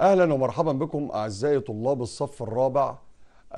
اهلا ومرحبا بكم اعزائي طلاب الصف الرابع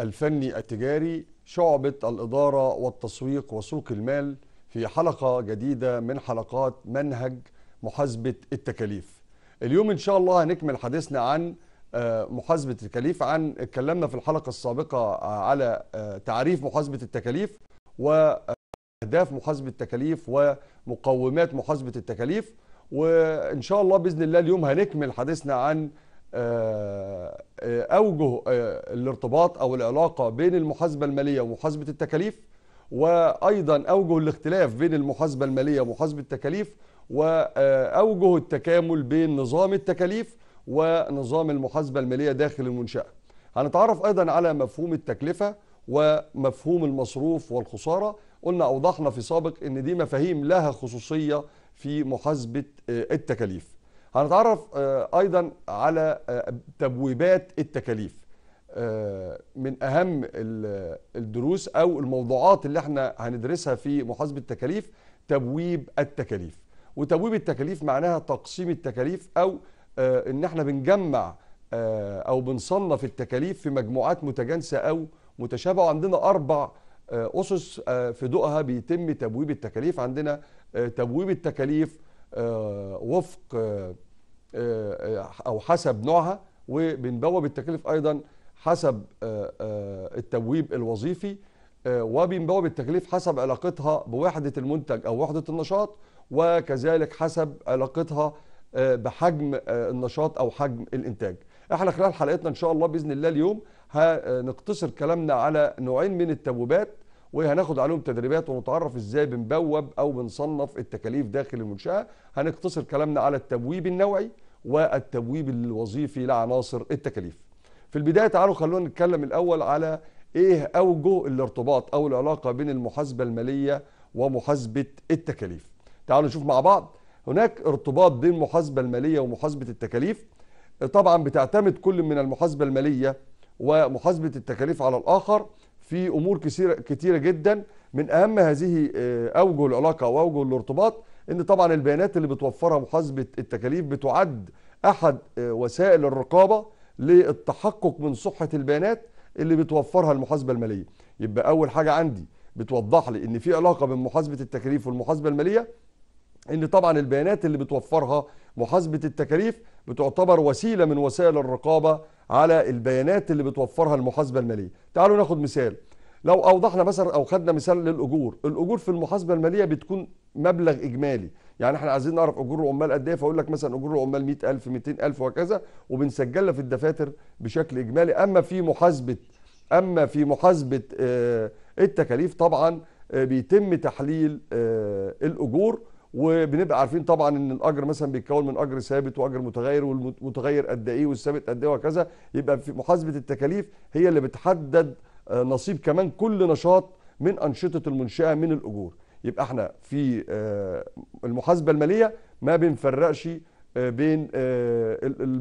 الفني التجاري شعبة الادارة والتسويق وسوق المال في حلقة جديدة من حلقات منهج محاسبة التكاليف. اليوم ان شاء الله هنكمل حديثنا عن آه، محاسبة التكاليف عن اتكلمنا في الحلقة السابقة آه، على آه، تعريف محاسبة التكاليف واهداف محاسبة التكاليف ومقومات محاسبة التكاليف وان شاء الله باذن الله اليوم هنكمل حديثنا عن آه، آه، اوجه آه، الارتباط او العلاقه بين المحاسبه الماليه ومحاسبه التكاليف وايضا اوجه الاختلاف بين المحاسبه الماليه ومحاسبه التكاليف واوجه التكامل بين نظام التكاليف ونظام المحاسبه الماليه داخل المنشاه. هنتعرف ايضا على مفهوم التكلفه ومفهوم المصروف والخساره، قلنا اوضحنا في سابق ان دي مفاهيم لها خصوصيه في محاسبه التكاليف. هنتعرف آه، ايضا على آه، تبويبات التكاليف آه، من اهم الدروس او الموضوعات اللي احنا هندرسها في محاسبه التكاليف تبويب التكاليف وتبويب التكاليف معناها تقسيم التكاليف او ان احنا بنجمع او بنصنف التكاليف في مجموعات متجانسه او متشابهه وعندنا اربع اسس في ضوءها بيتم تبويب التكاليف عندنا تبويب التكاليف آه، وفق آه، آه، او حسب نوعها وبنبوب التكاليف ايضا حسب التبويب الوظيفي وبنبوب التكاليف حسب علاقتها بوحده المنتج او وحده النشاط وكذلك حسب علاقتها بحجم النشاط او حجم الانتاج. احنا خلال حلقتنا ان شاء الله باذن الله اليوم هنقتصر كلامنا على نوعين من التبويبات وهناخد عليهم تدريبات ونتعرف ازاي بنبوب او بنصنف التكاليف داخل المنشاه هنقتصر كلامنا على التبويب النوعي والتبويب الوظيفي لعناصر التكاليف في البدايه تعالوا خلونا نتكلم الاول على ايه اوجه الارتباط او العلاقه بين المحاسبه الماليه ومحاسبه التكاليف تعالوا نشوف مع بعض هناك ارتباط بين المحاسبه الماليه ومحاسبه التكاليف طبعا بتعتمد كل من المحاسبه الماليه ومحاسبه التكاليف على الاخر في امور كثيره كثيره جدا من اهم هذه آه، اوجه العلاقه واوجه الارتباط ان طبعا البيانات اللي بتوفرها محاسبه التكاليف بتعد احد آه، وسائل الرقابه للتحقق من صحه البيانات اللي بتوفرها المحاسبه الماليه يبقى اول حاجه عندي بتوضح لي ان في علاقه بين محاسبه التكاليف والمحاسبه الماليه ان طبعا البيانات اللي بتوفرها محاسبه التكاليف بتعتبر وسيله من وسائل الرقابه على البيانات اللي بتوفرها المحاسبه الماليه تعالوا ناخد مثال لو اوضحنا مثلا او خدنا مثال للاجور الاجور في المحاسبه الماليه بتكون مبلغ اجمالي يعني احنا عايزين نعرف اجور العمال قد ايه فاقول لك مثلا اجور العمال 100000 200000 وهكذا وبنسجلها في الدفاتر بشكل اجمالي اما في محاسبه اما في محاسبه آه، التكاليف طبعا آه، بيتم تحليل آه، الاجور وبنبقى عارفين طبعا ان الاجر مثلا بيتكون من اجر ثابت واجر متغير والمتغير قد ايه والثابت قد ايه وكذا يبقى في محاسبه التكاليف هي اللي بتحدد آه، نصيب كمان كل نشاط من انشطه المنشاه من الاجور يبقى احنا في آه، المحاسبه الماليه ما بنفرقش آه، بين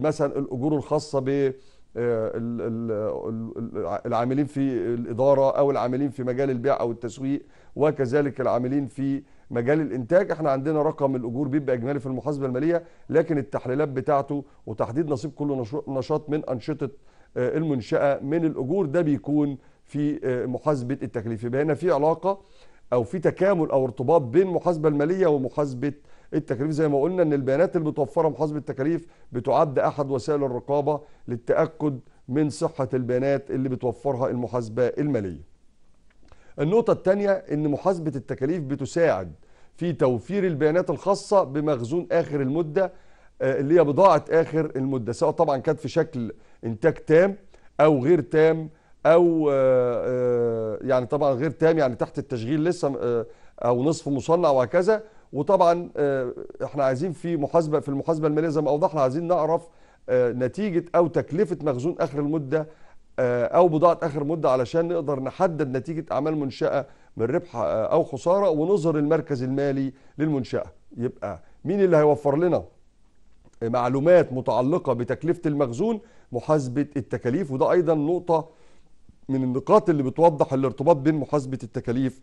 مثلا الاجور الخاصه ب العاملين في الاداره او العاملين في مجال البيع او التسويق وكذلك العاملين في مجال الانتاج احنا عندنا رقم الاجور بيبقى اجمالي في المحاسبه الماليه لكن التحليلات بتاعته وتحديد نصيب كل نشاط من انشطه آه، المنشاه من الاجور ده بيكون في آه، محاسبه التكليف يبقى هنا في علاقه او في تكامل او ارتباط بين المحاسبه الماليه ومحاسبه التكاليف زي ما قلنا ان البيانات المتوفره محاسبه التكاليف بتعد احد وسائل الرقابه للتاكد من صحه البيانات اللي بتوفرها المحاسبه الماليه النقطة الثانية أن محاسبة التكاليف بتساعد في توفير البيانات الخاصة بمخزون آخر المدة آه، اللي هي بضاعة آخر المدة سواء طبعا كانت في شكل إنتاج تام أو غير تام أو آه، آه، يعني طبعا غير تام يعني تحت التشغيل لسه أو نصف مصنع وهكذا وطبعا احنا عايزين في محاسبة في المحاسبة المالية زي ما أوضحنا عايزين نعرف نتيجة أو تكلفة مخزون آخر المدة آه، او بضاعه اخر مده علشان نقدر نحدد نتيجه اعمال منشاه من ربح آه، او خساره ونظر المركز المالي للمنشاه يبقى مين اللي هيوفر لنا معلومات متعلقه بتكلفه المخزون محاسبه التكاليف وده ايضا نقطه من النقاط اللي بتوضح الارتباط بين محاسبه التكاليف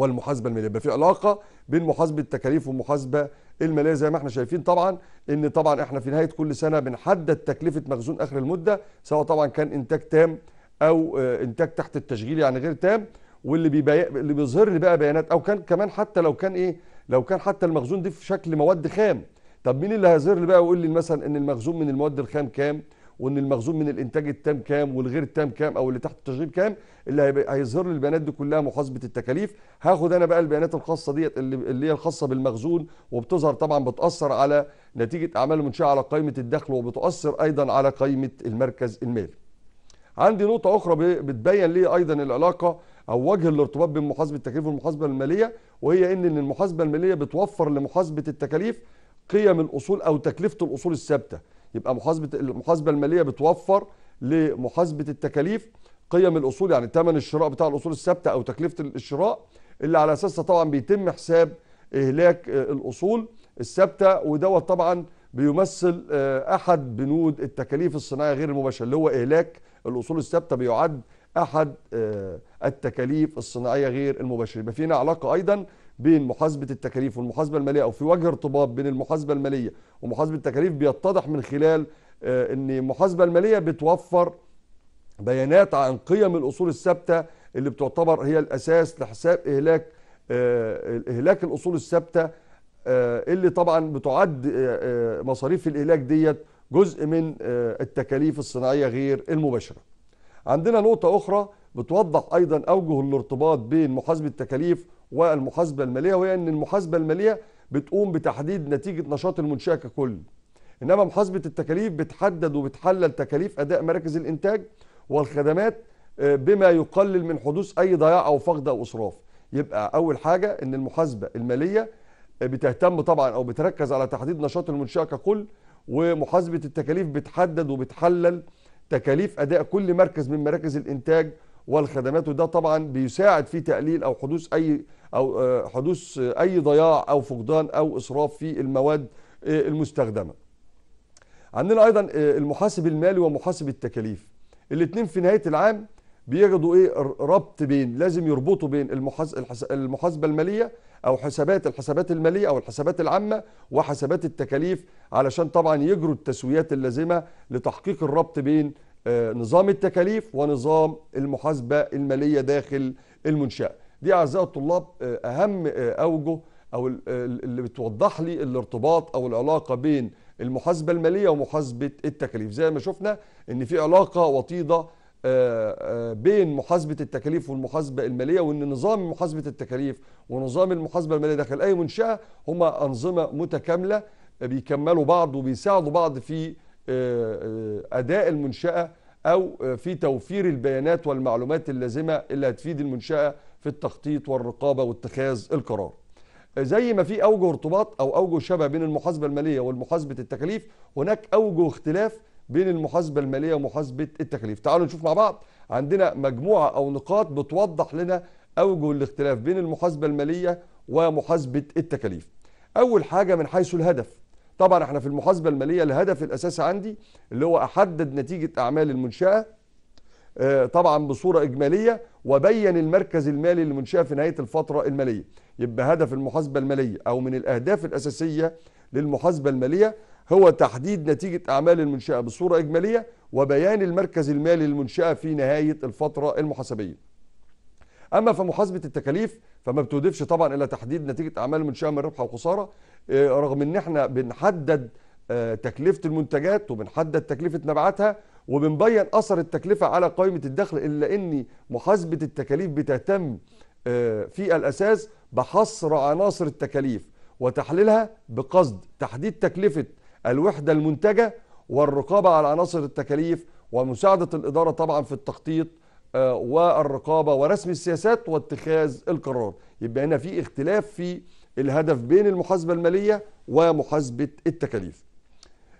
والمحاسبه الماليه يبقى في علاقه بين محاسبه التكاليف والمحاسبه الماليه زي ما احنا شايفين طبعا ان طبعا احنا في نهايه كل سنه بنحدد تكلفه مخزون اخر المده سواء طبعا كان انتاج تام او آه، انتاج تحت التشغيل يعني غير تام واللي بيبي... اللي بيظهر لي بقى بيانات او كان كمان حتى لو كان ايه لو كان حتى المخزون دي في شكل مواد خام طب مين اللي هيظهر لي بقى ويقول لي مثلا ان المخزون من المواد الخام كام وان المخزون من الانتاج التام كام والغير التام كام او اللي تحت التشغيل كام اللي هيظهر لي البيانات دي كلها محاسبه التكاليف هاخد انا بقى البيانات الخاصه ديت اللي, اللي هي الخاصه بالمخزون وبتظهر طبعا بتاثر على نتيجه اعمال المنشاه على قائمه الدخل وبتاثر ايضا على قائمه المركز المالي عندي نقطه اخرى بتبين لي ايضا العلاقه او وجه الارتباط بين محاسبه التكاليف والمحاسبه الماليه وهي ان المحاسبه الماليه بتوفر لمحاسبه التكاليف قيم الاصول او تكلفه الاصول الثابته يبقى محاسبه المحاسبه الماليه بتوفر لمحاسبه التكاليف قيم الاصول يعني ثمن الشراء بتاع الاصول الثابته او تكلفه الشراء اللي على اساسها طبعا بيتم حساب اهلاك آه، الاصول الثابته ودوت طبعا بيمثل آه، احد بنود التكاليف الصناعيه غير المباشره اللي هو اهلاك الاصول الثابته بيعد احد آه، التكاليف الصناعيه غير المباشره يبقى في هنا علاقه ايضا بين محاسبه التكاليف والمحاسبه الماليه او في وجه ارتباط بين المحاسبه الماليه ومحاسبه التكاليف بيتضح من خلال آه، ان المحاسبه الماليه بتوفر بيانات عن قيم الاصول الثابته اللي بتعتبر هي الاساس لحساب اهلاك آه، اهلاك الاصول الثابته آه، اللي طبعا بتعد مصاريف الاهلاك ديت جزء من التكاليف الصناعيه غير المباشره. عندنا نقطه اخرى بتوضح ايضا اوجه الارتباط بين محاسبه التكاليف والمحاسبه الماليه وهي ان المحاسبه الماليه بتقوم بتحديد نتيجه نشاط المنشاه ككل انما محاسبه التكاليف بتحدد وبتحلل تكاليف اداء مراكز الانتاج والخدمات آه، بما يقلل من حدوث اي ضياع او فقد او اسراف يبقى اول حاجه ان المحاسبه الماليه آه، بتهتم طبعا او بتركز على تحديد نشاط المنشاه ككل ومحاسبه التكاليف بتحدد وبتحلل تكاليف اداء كل مركز من مراكز الانتاج والخدمات وده طبعا بيساعد في تقليل او حدوث اي او آه، حدوث اي ضياع او فقدان او اسراف في المواد آه، المستخدمه. عندنا ايضا آه، المحاسب المالي ومحاسب التكاليف. الاثنين في نهايه العام بيجدوا ايه ربط بين لازم يربطوا بين المحاسبه الماليه او حسابات الحسابات الماليه او الحسابات العامه وحسابات التكاليف علشان طبعا يجروا التسويات اللازمه لتحقيق الربط بين آه، نظام التكاليف ونظام المحاسبة المالية داخل المنشأة دي أعزائي الطلاب آه، أهم آه، أوجه أو اللي بتوضح لي الارتباط أو العلاقة بين المحاسبة المالية ومحاسبة التكاليف زي ما شفنا إن في علاقة وطيدة بين محاسبة التكاليف والمحاسبة المالية وإن نظام محاسبة التكاليف ونظام المحاسبة المالية داخل أي منشأة هما أنظمة متكاملة بيكملوا بعض وبيساعدوا بعض في أداء المنشأة أو في توفير البيانات والمعلومات اللازمة اللي هتفيد المنشأة في التخطيط والرقابة واتخاذ القرار زي ما في أوجه ارتباط أو أوجه شبه بين المحاسبة المالية والمحاسبة التكاليف هناك أوجه اختلاف بين المحاسبة المالية ومحاسبة التكاليف تعالوا نشوف مع بعض عندنا مجموعة أو نقاط بتوضح لنا أوجه الاختلاف بين المحاسبة المالية ومحاسبة التكاليف أول حاجة من حيث الهدف طبعا احنا في المحاسبه الماليه الهدف الاساسي عندي اللي هو احدد نتيجه اعمال المنشاه آه، طبعا بصوره اجماليه وبين المركز المالي للمنشاه في نهايه الفتره الماليه يبقى هدف المحاسبه الماليه او من الاهداف الاساسيه للمحاسبه الماليه هو تحديد نتيجه اعمال المنشاه بصوره اجماليه وبيان المركز المالي للمنشاه في نهايه الفتره المحاسبيه اما في محاسبه التكاليف فما بتهدفش طبعا الى تحديد نتيجه اعمال منشاه من ربح وخساره آه، رغم ان احنا بنحدد آه، تكلفه المنتجات وبنحدد تكلفه مبيعاتها وبنبين اثر التكلفه على قائمه الدخل الا ان محاسبه التكاليف بتهتم آه، في الاساس بحصر عناصر التكاليف وتحليلها بقصد تحديد تكلفه الوحده المنتجه والرقابه على عناصر التكاليف ومساعده الاداره طبعا في التخطيط آه، والرقابه ورسم السياسات واتخاذ القرار يبقى هنا في اختلاف في الهدف بين المحاسبه الماليه ومحاسبه التكاليف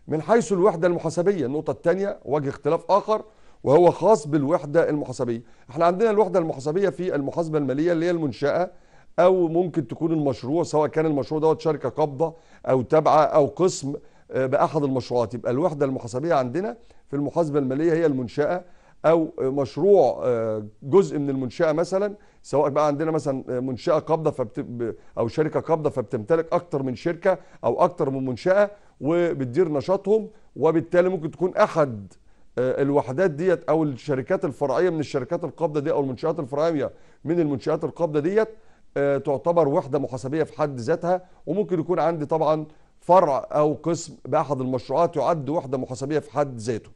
من حيث الوحده المحاسبيه النقطه الثانيه وجه اختلاف اخر وهو خاص بالوحده المحاسبيه احنا عندنا الوحده المحاسبيه في المحاسبه الماليه اللي هي المنشاه او ممكن تكون المشروع سواء كان المشروع دوت شركه قابضه او تابعه او قسم آه، باحد المشروعات يبقى الوحده المحاسبيه عندنا في المحاسبه الماليه هي المنشاه او مشروع آه، جزء من المنشاه مثلا سواء بقى عندنا مثلا آه، منشاه قابضه فبت... او شركه قابضه فبتمتلك اكتر من شركه او اكتر من منشاه وبتدير نشاطهم وبالتالي ممكن تكون احد آه، الوحدات ديت او الشركات الفرعيه من الشركات القابضه دي او المنشات الفرعيه من المنشات القابضه ديت تعتبر وحده محاسبيه في حد ذاتها وممكن يكون عندي طبعا فرع او قسم باحد المشروعات يعد وحده محاسبيه في حد ذاته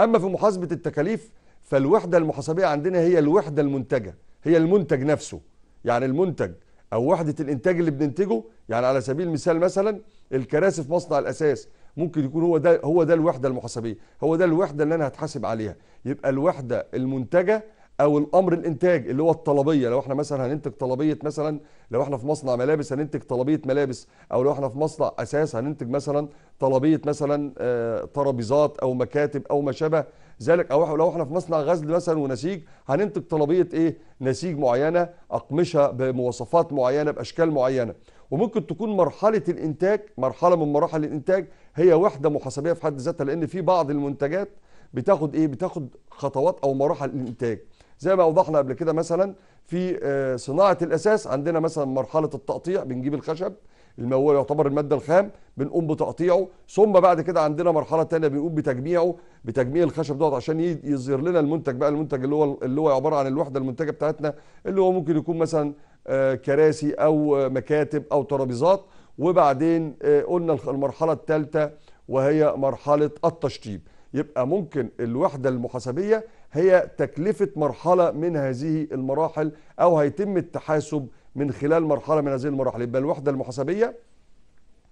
اما في محاسبه التكاليف فالوحده المحاسبيه عندنا هي الوحده المنتجه هي المنتج نفسه يعني المنتج او وحده الانتاج اللي بننتجه يعني على سبيل المثال مثلا الكراسي في مصنع الاساس ممكن يكون هو ده هو ده الوحده المحاسبيه هو ده الوحده اللي انا هتحاسب عليها يبقى الوحده المنتجه او الامر الانتاج اللي هو الطلبيه لو احنا مثلا هننتج طلبيه مثلا لو احنا في مصنع ملابس هننتج طلبيه ملابس او لو احنا في مصنع اساس هننتج مثلا طلبيه مثلا آه، ترابيزات او مكاتب او ما شابه ذلك او لو احنا في مصنع غزل مثلا ونسيج هننتج طلبيه ايه نسيج معينه اقمشه بمواصفات معينه باشكال معينه وممكن تكون مرحله الانتاج مرحله من مراحل الانتاج هي وحده محاسبيه في حد ذاتها لان في بعض المنتجات بتاخد ايه بتاخد خطوات او مراحل الانتاج زي ما اوضحنا قبل كده مثلا في آه، صناعه الاساس عندنا مثلا مرحله التقطيع بنجيب الخشب هو يعتبر المادة الخام بنقوم بتقطيعه ثم بعد كده عندنا مرحلة ثانيه بنقوم بتجميعه بتجميع الخشب دوت عشان يظهر لنا المنتج بقى المنتج اللي هو اللي هو عبارة عن الوحدة المنتجة بتاعتنا اللي هو ممكن يكون مثلا آه، كراسي أو آه، مكاتب أو ترابيزات وبعدين قلنا المرحلة الثالثة وهي مرحلة التشطيب يبقى ممكن الوحدة المحاسبية هي تكلفة مرحلة من هذه المراحل أو هيتم التحاسب من خلال مرحلة من هذه المراحل يبقى الوحدة المحاسبية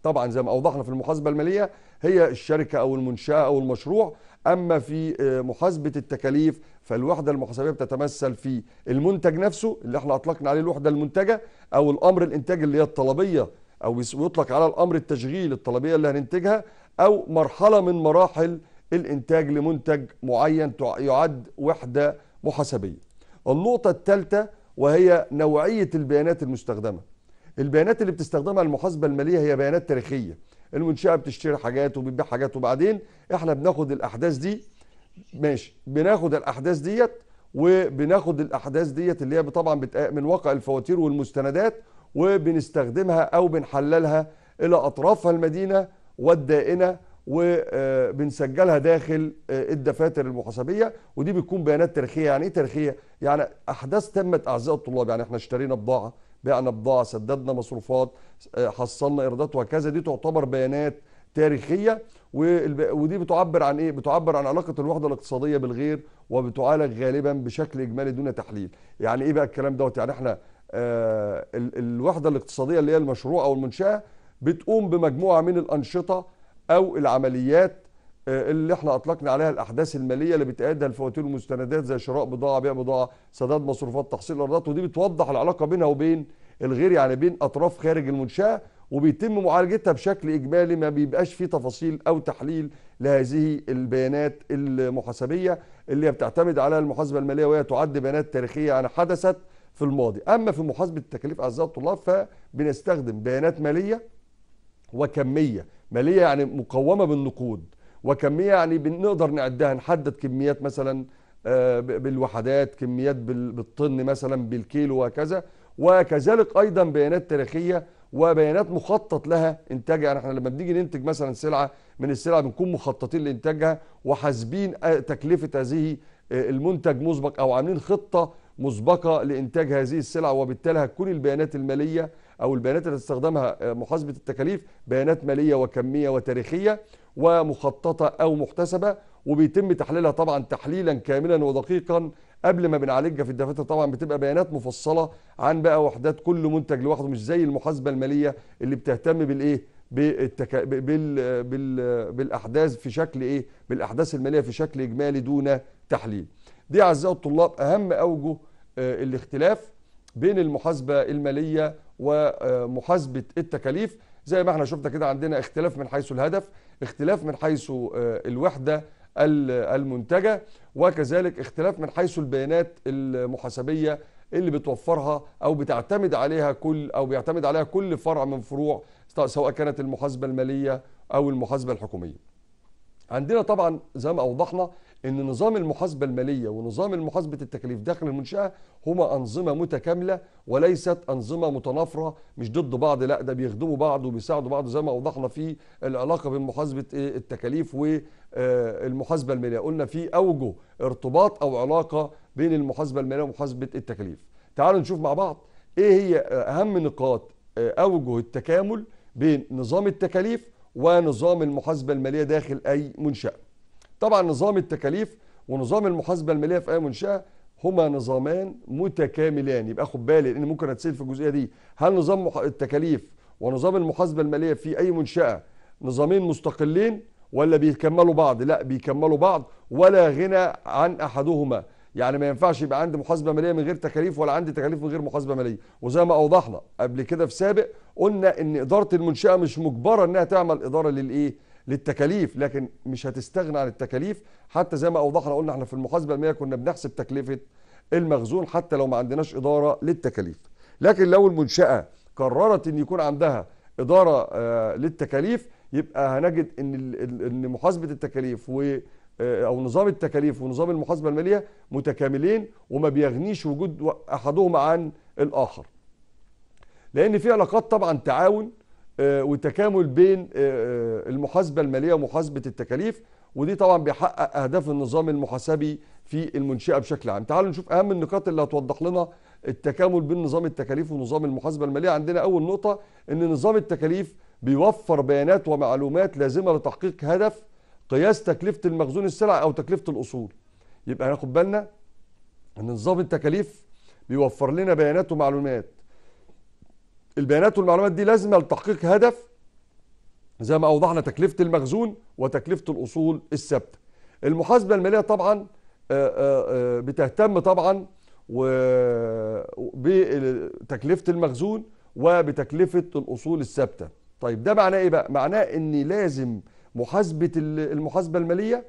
طبعا زي ما أوضحنا في المحاسبة المالية هي الشركة أو المنشأة أو المشروع أما في آه، محاسبة التكاليف فالوحدة المحاسبية بتتمثل في المنتج نفسه اللي احنا أطلقنا عليه الوحدة المنتجة أو الأمر الإنتاج اللي هي الطلبية أو يطلق على الأمر التشغيل الطلبية اللي هننتجها أو مرحلة من مراحل الانتاج لمنتج معين يعد وحده محاسبيه النقطه الثالثه وهي نوعيه البيانات المستخدمه البيانات اللي بتستخدمها المحاسبه الماليه هي بيانات تاريخيه المنشاه بتشتري حاجات وبتبيع حاجات وبعدين احنا بناخد الاحداث دي ماشي بناخد الاحداث ديت وبناخد الاحداث ديت اللي هي طبعا من واقع الفواتير والمستندات وبنستخدمها او بنحللها الى اطرافها المدينه والدائنه وبنسجلها داخل آه، الدفاتر المحاسبيه ودي بتكون بيانات تاريخيه يعني ايه تاريخيه يعني احداث تمت أعزاء الطلاب يعني احنا اشترينا بضاعه بعنا بضاعه سددنا مصروفات آه، حصلنا ايرادات وهكذا دي تعتبر بيانات تاريخيه ودي بتعبر عن ايه بتعبر عن علاقه الوحده الاقتصاديه بالغير وبتعالج غالبا بشكل اجمالي دون تحليل يعني ايه بقى الكلام دوت يعني احنا آه، الوحده الاقتصاديه اللي هي المشروع او المنشاه بتقوم بمجموعه من الانشطه او العمليات آه، اللي احنا اطلقنا عليها الاحداث الماليه اللي بتأدى الفواتير والمستندات زي شراء بضاعه بيع بضاعه سداد مصروفات تحصيل ايرادات ودي بتوضح العلاقه بينها وبين الغير يعني بين اطراف خارج المنشاه وبيتم معالجتها بشكل اجمالي ما بيبقاش فيه تفاصيل او تحليل لهذه البيانات المحاسبيه اللي بتعتمد على المحاسبه الماليه وهي تعد بيانات تاريخيه يعني حدثت في الماضي اما في محاسبه التكاليف اعزائي الطلاب فبنستخدم بيانات ماليه وكميه ماليه يعني مقومه بالنقود وكميه يعني بنقدر نعدها نحدد كميات مثلا آه، بالوحدات كميات بالطن مثلا بالكيلو وهكذا وكذلك ايضا بيانات تاريخيه وبيانات مخطط لها انتاجها يعني احنا لما بنيجي ننتج مثلا سلعه من السلع بنكون مخططين لانتاجها وحاسبين آه، تكلفه هذه آه، المنتج مسبق او عاملين خطه مسبقه لانتاج هذه السلعه وبالتالي هتكون البيانات الماليه او البيانات اللي تستخدمها آه، محاسبه التكاليف بيانات ماليه وكميه وتاريخيه ومخططه او محتسبه وبيتم تحليلها طبعا تحليلا كاملا ودقيقا قبل ما بنعالجها في الدفاتر طبعا بتبقى بيانات مفصله عن بقى وحدات كل منتج لوحده مش زي المحاسبه الماليه اللي بتهتم بالايه بالتك... بال... بال... بالاحداث في شكل ايه بالاحداث الماليه في شكل اجمالي دون تحليل دي اعزائي الطلاب اهم اوجه آه، الاختلاف بين المحاسبه الماليه ومحاسبه التكاليف زي ما احنا شفنا كده عندنا اختلاف من حيث الهدف اختلاف من حيث آه، الوحده المنتجه وكذلك اختلاف من حيث البيانات المحاسبيه اللي بتوفرها او بتعتمد عليها كل او بيعتمد عليها كل فرع من فروع سواء كانت المحاسبه الماليه او المحاسبه الحكوميه. عندنا طبعا زي ما اوضحنا ان نظام المحاسبه الماليه ونظام محاسبه التكاليف داخل المنشاه هما انظمه متكامله وليست انظمه متنافره مش ضد بعض لا ده بيخدموا بعض وبيساعدوا بعض زي ما اوضحنا في العلاقه بين محاسبه إيه؟ التكاليف والمحاسبه آه، الماليه قلنا في اوجه ارتباط او علاقه بين المحاسبه الماليه ومحاسبه التكاليف تعالوا نشوف مع بعض ايه هي آه، اهم نقاط آه، اوجه التكامل بين نظام التكاليف ونظام المحاسبه الماليه داخل اي منشاه طبعا نظام التكاليف ونظام المحاسبه الماليه في اي منشاه هما نظامان متكاملان يبقى خد بالي لان ممكن اتسال في الجزئيه دي هل نظام التكاليف ونظام المحاسبه الماليه في اي منشاه نظامين مستقلين ولا بيكملوا بعض لا بيكملوا بعض ولا غنى عن احدهما يعني ما ينفعش يبقى عندي محاسبه ماليه من غير تكاليف ولا عندي تكاليف من غير محاسبه ماليه وزي ما اوضحنا قبل كده في سابق قلنا ان اداره المنشاه مش مجبره انها تعمل اداره للايه للتكاليف لكن مش هتستغنى عن التكاليف حتى زي ما اوضحنا قلنا احنا في المحاسبه الماليه كنا بنحسب تكلفه المخزون حتى لو ما عندناش اداره للتكاليف لكن لو المنشاه قررت ان يكون عندها اداره آه، للتكاليف يبقى هنجد ان ان محاسبه التكاليف و آه، او نظام التكاليف ونظام المحاسبه الماليه متكاملين وما بيغنيش وجود احدهما عن الاخر لان في علاقات طبعا تعاون آه، والتكامل بين آه، آه، المحاسبه الماليه ومحاسبه التكاليف ودي طبعا بيحقق اهداف النظام المحاسبي في المنشاه بشكل عام تعالوا نشوف اهم النقاط اللي هتوضح لنا التكامل بين نظام التكاليف ونظام المحاسبه الماليه عندنا اول نقطه ان نظام التكاليف بيوفر بيانات ومعلومات لازمه لتحقيق هدف قياس تكلفه المخزون السلع او تكلفه الاصول يبقى هناخد بالنا ان نظام التكاليف بيوفر لنا بيانات ومعلومات البيانات والمعلومات دي لازمه لتحقيق هدف زي ما اوضحنا تكلفه المخزون وتكلفه الاصول الثابته. المحاسبه الماليه طبعا آه، آه، آه، بتهتم طبعا بتكلفه المخزون وبتكلفه الاصول الثابته. طيب ده معناه ايه بقى؟ معناه ان لازم محاسبه المحاسبه الماليه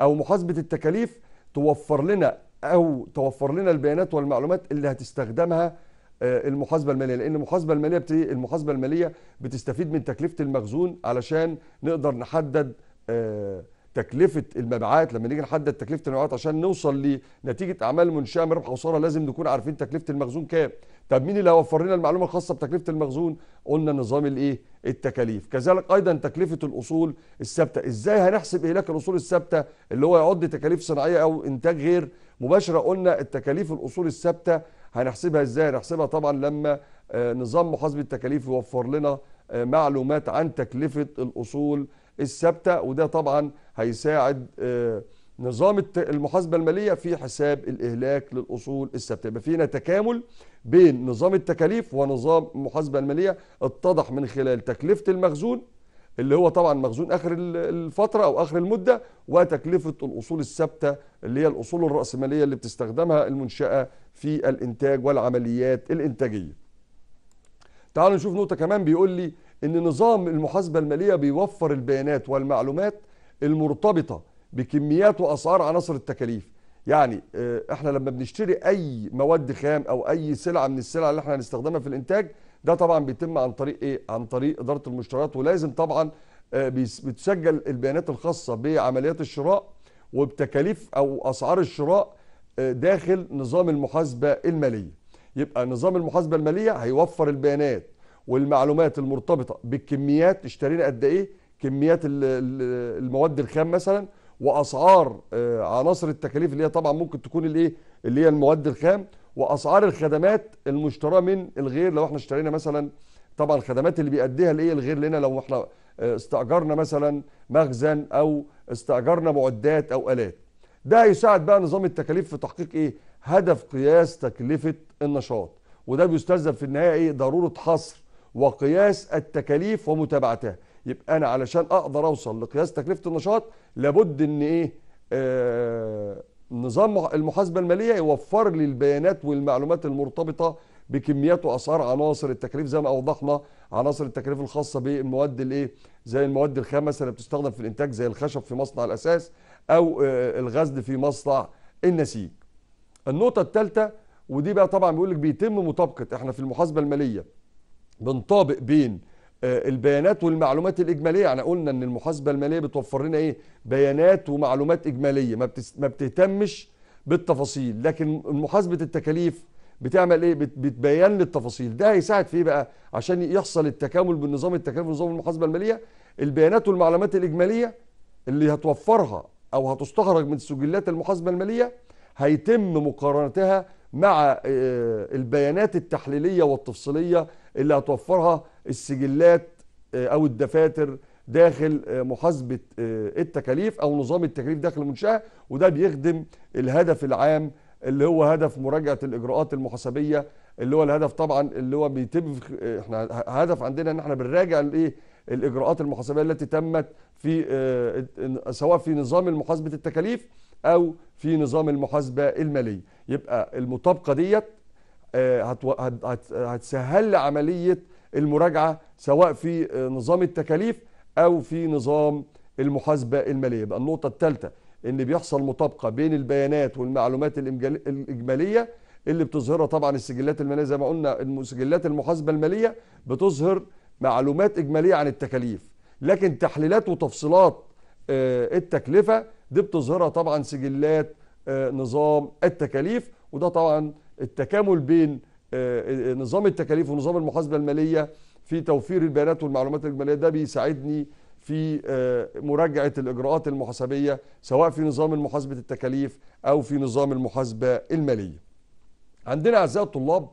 او محاسبه التكاليف توفر لنا او توفر لنا البيانات والمعلومات اللي هتستخدمها آه، المحاسبه الماليه لان المحاسبه الماليه بت... المحاسبه الماليه بتستفيد من تكلفه المخزون علشان نقدر نحدد آه، تكلفه المبيعات لما نيجي نحدد تكلفه المبيعات عشان نوصل لنتيجه اعمال منشاه من ربح وصاله لازم نكون عارفين تكلفه المخزون كام طب مين اللي هيوفر لنا المعلومه الخاصه بتكلفه المخزون قلنا نظام الايه التكاليف كذلك ايضا تكلفه الاصول الثابته ازاي هنحسب اهلاك الاصول الثابته اللي هو يعد تكاليف صناعيه او انتاج غير مباشره قلنا التكاليف الاصول الثابته هنحسبها ازاي هنحسبها طبعا لما آه، نظام محاسبه التكاليف يوفر لنا آه، معلومات عن تكلفه الاصول الثابته وده طبعا هيساعد آه، نظام المحاسبه الماليه في حساب الاهلاك للاصول الثابته يبقى فينا تكامل بين نظام التكاليف ونظام المحاسبه الماليه اتضح من خلال تكلفه المخزون اللي هو طبعا مخزون اخر الفتره او اخر المده وتكلفه الاصول الثابته اللي هي الاصول الراسماليه اللي بتستخدمها المنشاه في الانتاج والعمليات الانتاجيه تعالوا نشوف نقطه كمان بيقول لي ان نظام المحاسبه الماليه بيوفر البيانات والمعلومات المرتبطه بكميات واسعار عناصر التكاليف يعني آه، احنا لما بنشتري اي مواد خام او اي سلعه من السلع اللي احنا هنستخدمها في الانتاج ده طبعا بيتم عن طريق ايه عن طريق اداره المشتريات ولازم طبعا آه، بتسجل البيانات الخاصه بعمليات الشراء وبتكاليف او اسعار الشراء داخل نظام المحاسبه الماليه يبقى نظام المحاسبه الماليه هيوفر البيانات والمعلومات المرتبطه بالكميات اشترينا قد ايه كميات المواد الخام مثلا واسعار آه، عناصر التكاليف اللي هي طبعا ممكن تكون الايه اللي هي المواد الخام واسعار الخدمات المشتراه من الغير لو احنا اشترينا مثلا طبعا الخدمات اللي بيأديها الايه الغير لنا لو احنا آه، استأجرنا مثلا مخزن او استأجرنا معدات او آلات ده هيساعد بقى نظام التكاليف في تحقيق ايه هدف قياس تكلفه النشاط وده بيستلزم في النهايه ايه ضروره حصر وقياس التكاليف ومتابعتها يبقى انا علشان اقدر اوصل لقياس تكلفه النشاط لابد ان ايه آه نظام المحاسبه الماليه يوفر لي البيانات والمعلومات المرتبطه بكميات واسعار عناصر التكاليف زي ما اوضحنا عناصر التكاليف الخاصه بالمواد الايه زي المواد الخام مثلا بتستخدم في الانتاج زي الخشب في مصنع الاساس او آه، الغزل في مصنع النسيج النقطه الثالثه ودي بقى طبعا بيقول لك بيتم مطابقه احنا في المحاسبه الماليه بنطابق بين آه، البيانات والمعلومات الاجماليه يعني قلنا ان المحاسبه الماليه بتوفر لنا ايه بيانات ومعلومات اجماليه ما ما بتهتمش بالتفاصيل لكن محاسبه التكاليف بتعمل ايه بتبين التفاصيل ده هيساعد في ايه بقى عشان يحصل التكامل بالنظام التكاليف ونظام المحاسبه الماليه البيانات والمعلومات الاجماليه اللي هتوفرها او هتستخرج من سجلات المحاسبه الماليه هيتم مقارنتها مع آه، البيانات التحليليه والتفصيليه اللي هتوفرها السجلات آه، او الدفاتر داخل آه، محاسبه التكاليف او نظام التكاليف داخل المنشاه وده بيخدم الهدف العام اللي هو هدف مراجعه الاجراءات المحاسبيه اللي هو الهدف طبعا اللي هو بيتم احنا هدف عندنا ان احنا بنراجع الايه الاجراءات المحاسبيه التي تمت في آه، سواء في نظام المحاسبة التكاليف او في نظام المحاسبه الماليه يبقى المطابقه ديت آه، هتسهل عمليه المراجعه سواء في آه، نظام التكاليف او في نظام المحاسبه الماليه يبقى النقطه الثالثه ان بيحصل مطابقه بين البيانات والمعلومات الاجماليه اللي بتظهرها طبعا السجلات الماليه زي ما قلنا سجلات المحاسبه الماليه بتظهر معلومات اجماليه عن التكاليف لكن تحليلات وتفصيلات آه، التكلفة دي بتظهرها طبعا سجلات آه، نظام التكاليف وده طبعا التكامل بين آه، نظام التكاليف ونظام المحاسبة المالية في توفير البيانات والمعلومات الإجمالية ده بيساعدني في مراجعة الإجراءات المحاسبية سواء في نظام المحاسبة التكاليف أو في نظام المحاسبة المالية عندنا أعزائي الطلاب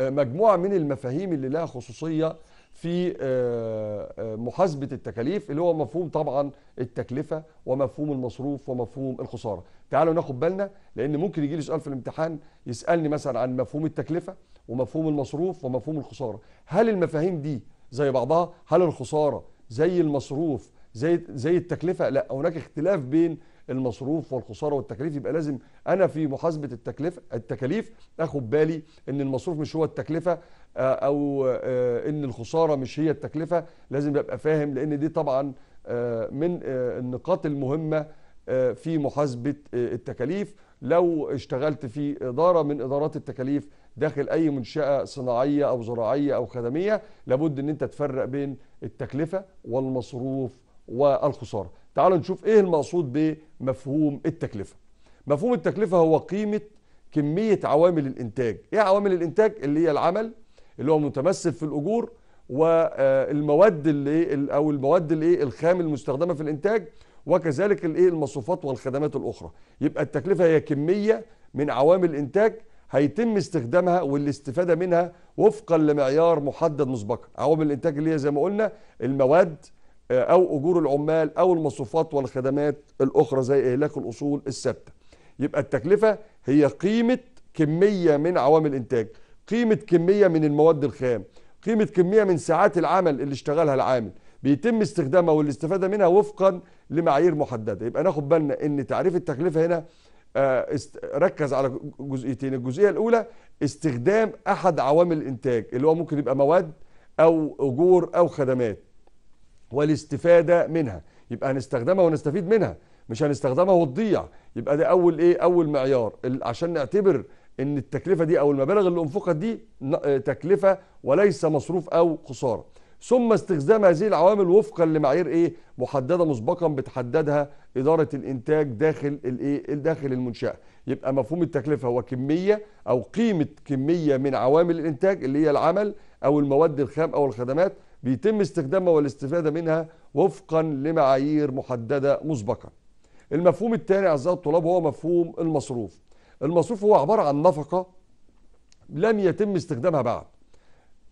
مجموعة من المفاهيم اللي لها خصوصية في آه، آه، محاسبه التكاليف اللي هو مفهوم طبعا التكلفه ومفهوم المصروف ومفهوم الخساره تعالوا ناخد بالنا لان ممكن يجي لي سؤال في الامتحان يسالني مثلا عن مفهوم التكلفه ومفهوم المصروف ومفهوم الخساره هل المفاهيم دي زي بعضها هل الخساره زي المصروف زي زي التكلفه لا هناك اختلاف بين المصروف والخساره والتكاليف يبقى لازم انا في محاسبه التكلفه التكاليف اخد بالي ان المصروف مش هو التكلفه آه، او آه، ان الخساره مش هي التكلفه لازم ابقى فاهم لان دي طبعا آه، من النقاط المهمه في محاسبه التكاليف لو اشتغلت في اداره من ادارات التكاليف داخل اي منشاه صناعيه او زراعيه او خدميه لابد ان انت تفرق بين التكلفه والمصروف والخساره تعالوا نشوف ايه المقصود بمفهوم التكلفه مفهوم التكلفه هو قيمه كميه عوامل الانتاج ايه عوامل الانتاج اللي هي العمل اللي هو متمثل في الاجور والمواد اللي او المواد اللي إيه الخام المستخدمه في الانتاج وكذلك الايه المصروفات والخدمات الاخرى يبقى التكلفه هي كميه من عوامل الانتاج هيتم استخدامها والاستفاده منها وفقا لمعيار محدد مسبقا عوامل الانتاج اللي هي زي ما قلنا المواد آه، او اجور العمال او المصروفات والخدمات الاخرى زي اهلاك الاصول الثابته يبقى التكلفه هي قيمه كميه من عوامل الانتاج قيمه كميه من المواد الخام قيمه كميه من ساعات العمل اللي اشتغلها العامل بيتم استخدامها والاستفاده منها وفقا لمعايير محدده يبقى ناخد بالنا ان تعريف التكلفه هنا آه، ركز على جزئيتين الجزئيه الاولى استخدام احد عوامل الانتاج اللي هو ممكن يبقى مواد او اجور او خدمات والاستفادة منها يبقى هنستخدمها ونستفيد منها مش هنستخدمها وتضيع يبقى ده اول ايه اول معيار عشان نعتبر ان التكلفه دي او المبالغ اللي انفقت دي آه، تكلفه وليس مصروف او خساره ثم استخدام هذه العوامل وفقا لمعايير ايه محدده مسبقا بتحددها اداره الانتاج داخل الايه داخل المنشاه يبقى مفهوم التكلفه هو كميه او قيمه كميه من عوامل الانتاج اللي هي العمل او المواد الخام او الخدمات بيتم استخدامها والاستفادة منها وفقا لمعايير محددة مسبقا المفهوم الثاني أعزائي الطلاب هو مفهوم المصروف المصروف هو عبارة عن نفقة لم يتم استخدامها بعد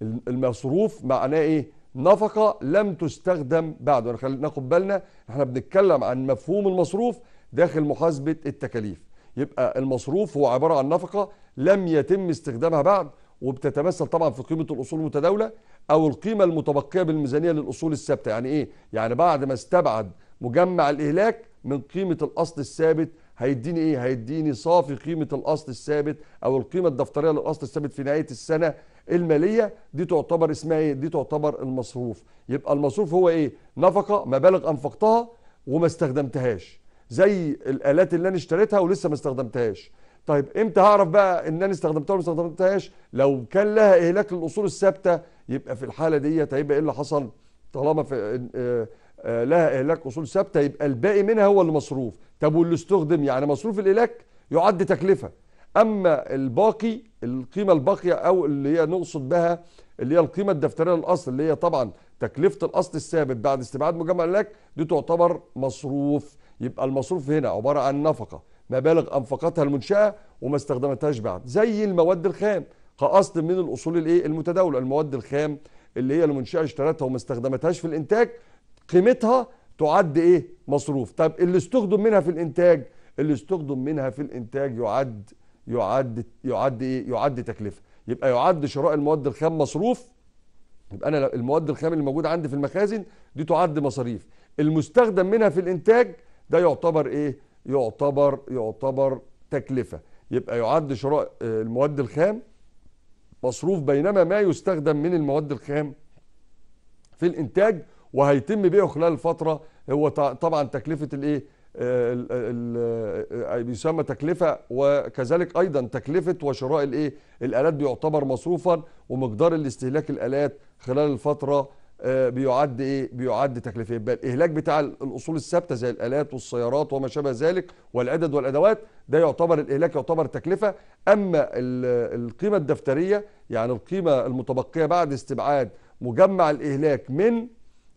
المصروف معناه ايه نفقة لم تستخدم بعد ناخد بالنا احنا بنتكلم عن مفهوم المصروف داخل محاسبة التكاليف يبقى المصروف هو عبارة عن نفقة لم يتم استخدامها بعد وبتتمثل طبعا في قيمة الأصول المتداولة او القيمه المتبقيه بالميزانيه للاصول الثابته يعني ايه يعني بعد ما استبعد مجمع الاهلاك من قيمه الاصل الثابت هيديني ايه هيديني صافي قيمه الاصل الثابت او القيمه الدفتريه للاصل الثابت في نهايه السنه الماليه دي تعتبر اسمها ايه دي تعتبر المصروف يبقى المصروف هو ايه نفقه مبالغ انفقتها وما استخدمتهاش زي الالات اللي انا اشتريتها ولسه ما استخدمتهاش طيب امتى هعرف بقى ان انا استخدمتها ولا ما استخدمتهاش لو كان لها اهلاك للاصول الثابته يبقى في الحاله ديت هيبقى ايه اللي حصل طالما في آه، آه، لها اهلاك اصول ثابته يبقى الباقي منها هو اللي مصروف طب واللي استخدم يعني مصروف الاهلاك يعد تكلفه اما الباقي القيمه الباقيه او اللي هي نقصد بها اللي هي القيمه الدفتريه للاصل اللي هي طبعا تكلفه الاصل الثابت بعد استبعاد مجمع الاهلاك دي تعتبر مصروف يبقى المصروف هنا عباره عن نفقه مبالغ انفقتها المنشاه وما استخدمتهاش بعد زي المواد الخام كاصل من الاصول الايه المتداوله المواد الخام اللي هي المنشاه اشترتها وما استخدمتهاش في الانتاج قيمتها تعد ايه مصروف طب اللي استخدم منها في الانتاج اللي استخدم منها في الانتاج يعد يعد يعد ايه يعد تكلفه يبقى يعد شراء المواد الخام مصروف يبقى انا المواد الخام اللي موجوده عندي في المخازن دي تعد مصاريف المستخدم منها في الانتاج ده يعتبر ايه يعتبر يعتبر تكلفه يبقى يعد شراء آه، المواد الخام مصروف بينما ما يستخدم من المواد الخام في الانتاج وهيتم بيعه خلال الفتره هو طبعا تكلفه الايه آه، آه، آه، بيسمى تكلفه وكذلك ايضا تكلفه وشراء الايه الالات بيعتبر مصروفا ومقدار الاستهلاك الالات خلال الفتره آه، بيعد ايه بيعد تكلفه يبقى الاهلاك بتاع الاصول الثابته زي الالات والسيارات وما شابه ذلك والعدد والادوات ده يعتبر الاهلاك يعتبر تكلفه اما القيمه الدفتريه يعني القيمه المتبقيه بعد استبعاد مجمع الاهلاك من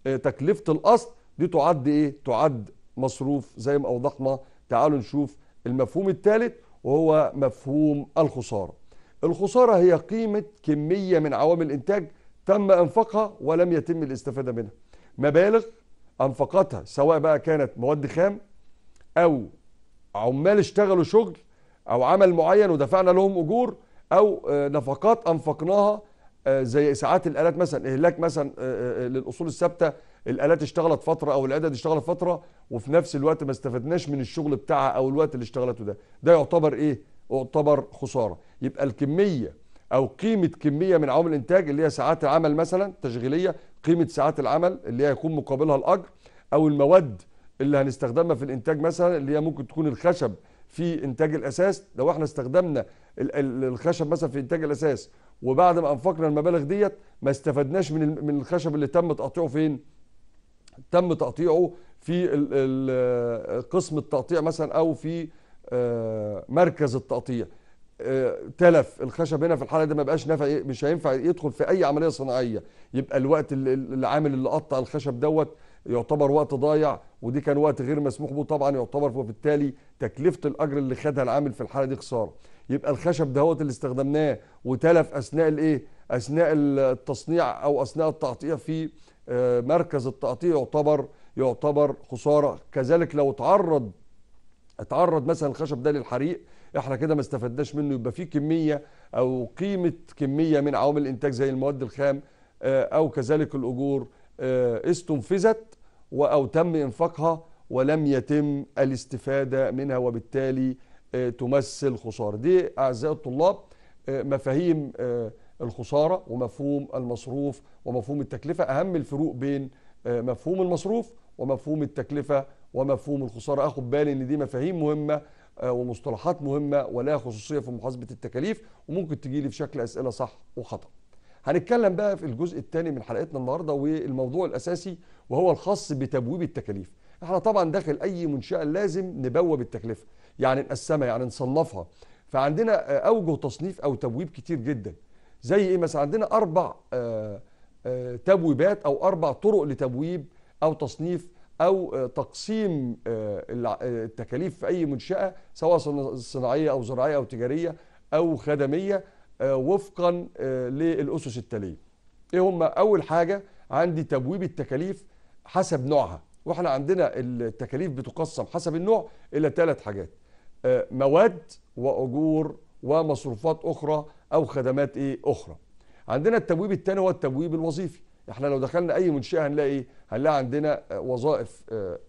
آه، تكلفه الاصل دي تعد ايه تعد مصروف زي ما اوضحنا تعالوا نشوف المفهوم الثالث وهو مفهوم الخساره الخساره هي قيمه كميه من عوامل الانتاج تم انفاقها ولم يتم الاستفاده منها مبالغ انفقتها سواء بقى كانت مواد خام او عمال اشتغلوا شغل او عمل معين ودفعنا لهم اجور او آه، نفقات انفقناها آه، زي ساعات الالات مثلا اهلاك مثلا آه، للاصول الثابته الالات اشتغلت فتره او العدد اشتغلت فتره وفي نفس الوقت ما استفدناش من الشغل بتاعها او الوقت اللي اشتغلته ده ده يعتبر ايه يعتبر خساره يبقى الكميه او قيمه كميه من عوامل الانتاج اللي هي ساعات العمل مثلا تشغيليه قيمه ساعات العمل اللي هي يكون مقابلها الاجر او المواد اللي هنستخدمها في الانتاج مثلا اللي هي ممكن تكون الخشب في انتاج الاساس لو احنا استخدمنا الخشب مثلا في انتاج الاساس وبعد ما انفقنا المبالغ ديت ما استفدناش من من الخشب اللي تم تقطيعه فين تم تقطيعه في قسم التقطيع مثلا او في آه، مركز التقطيع تلف الخشب هنا في الحاله دي ما بقاش نافع مش هينفع يدخل في اي عمليه صناعيه يبقى الوقت العامل اللي قطع الخشب دوت يعتبر وقت ضايع ودي كان وقت غير مسموح به طبعا يعتبر وبالتالي تكلفه الاجر اللي خدها العامل في الحاله دي خساره يبقى الخشب دوت اللي استخدمناه وتلف اثناء الايه اثناء التصنيع او اثناء التقطيع في آه، مركز التقطيع يعتبر يعتبر خساره كذلك لو تعرض اتعرض مثلا الخشب ده للحريق احنا كده ما استفدناش منه يبقى في كميه او قيمه كميه من عوامل الانتاج زي المواد الخام آه، او كذلك الاجور آه، استنفذت او تم انفاقها ولم يتم الاستفاده منها وبالتالي آه، تمثل خساره دي اعزائي الطلاب مفاهيم الخساره ومفهوم المصروف ومفهوم التكلفه اهم الفروق بين مفهوم المصروف ومفهوم التكلفه ومفهوم الخساره اخد بالي ان دي مفاهيم مهمه آه، ومصطلحات مهمه ولا خصوصيه في محاسبه التكاليف وممكن تجي لي في شكل اسئله صح وخطا. هنتكلم بقى في الجزء الثاني من حلقتنا النهارده والموضوع الاساسي وهو الخاص بتبويب التكاليف. احنا طبعا داخل اي منشاه لازم نبوب التكلفه، يعني نقسمها يعني نصنفها. فعندنا آه، اوجه تصنيف او تبويب كتير جدا. زي ايه مثلا عندنا اربع آه، تبويبات او اربع طرق لتبويب او تصنيف او تقسيم آه، آه، التكاليف في اي منشاه سواء صناعيه او زراعيه او تجاريه او خدميه آه، وفقا للاسس التاليه. ايه هم اول حاجه عندي تبويب التكاليف حسب نوعها واحنا عندنا التكاليف بتقسم حسب النوع الى ثلاث حاجات مواد واجور ومصروفات اخرى او خدمات ايه اخرى. عندنا التبويب الثاني هو التبويب الوظيفي احنا لو دخلنا اي منشاه هنلاقي ايه؟ هنلاقي عندنا آه، وظائف آه،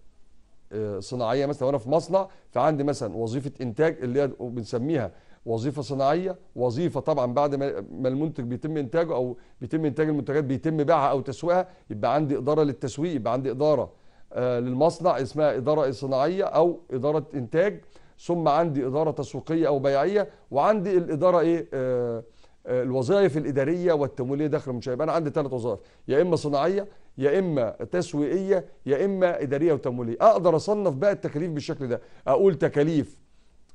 آه، صناعيه مثلا وانا في مصنع فعندي مثلا وظيفه انتاج اللي هي بنسميها وظيفه صناعيه وظيفه طبعا بعد ما المنتج بيتم انتاجه او بيتم انتاج المنتجات بيتم بيعها او تسويقها يبقى عندي اداره للتسويق يبقى عندي اداره للمصنع اسمها اداره صناعيه او اداره انتاج ثم عندي اداره تسويقيه او بيعيه وعندي الاداره ايه آه، الوظائف الاداريه والتمويليه داخل المنشاه يبقى انا عندي ثلاث وظائف يا اما صناعيه يا اما تسويقيه يا اما اداريه وتمويليه اقدر اصنف بقى التكاليف بالشكل ده اقول تكاليف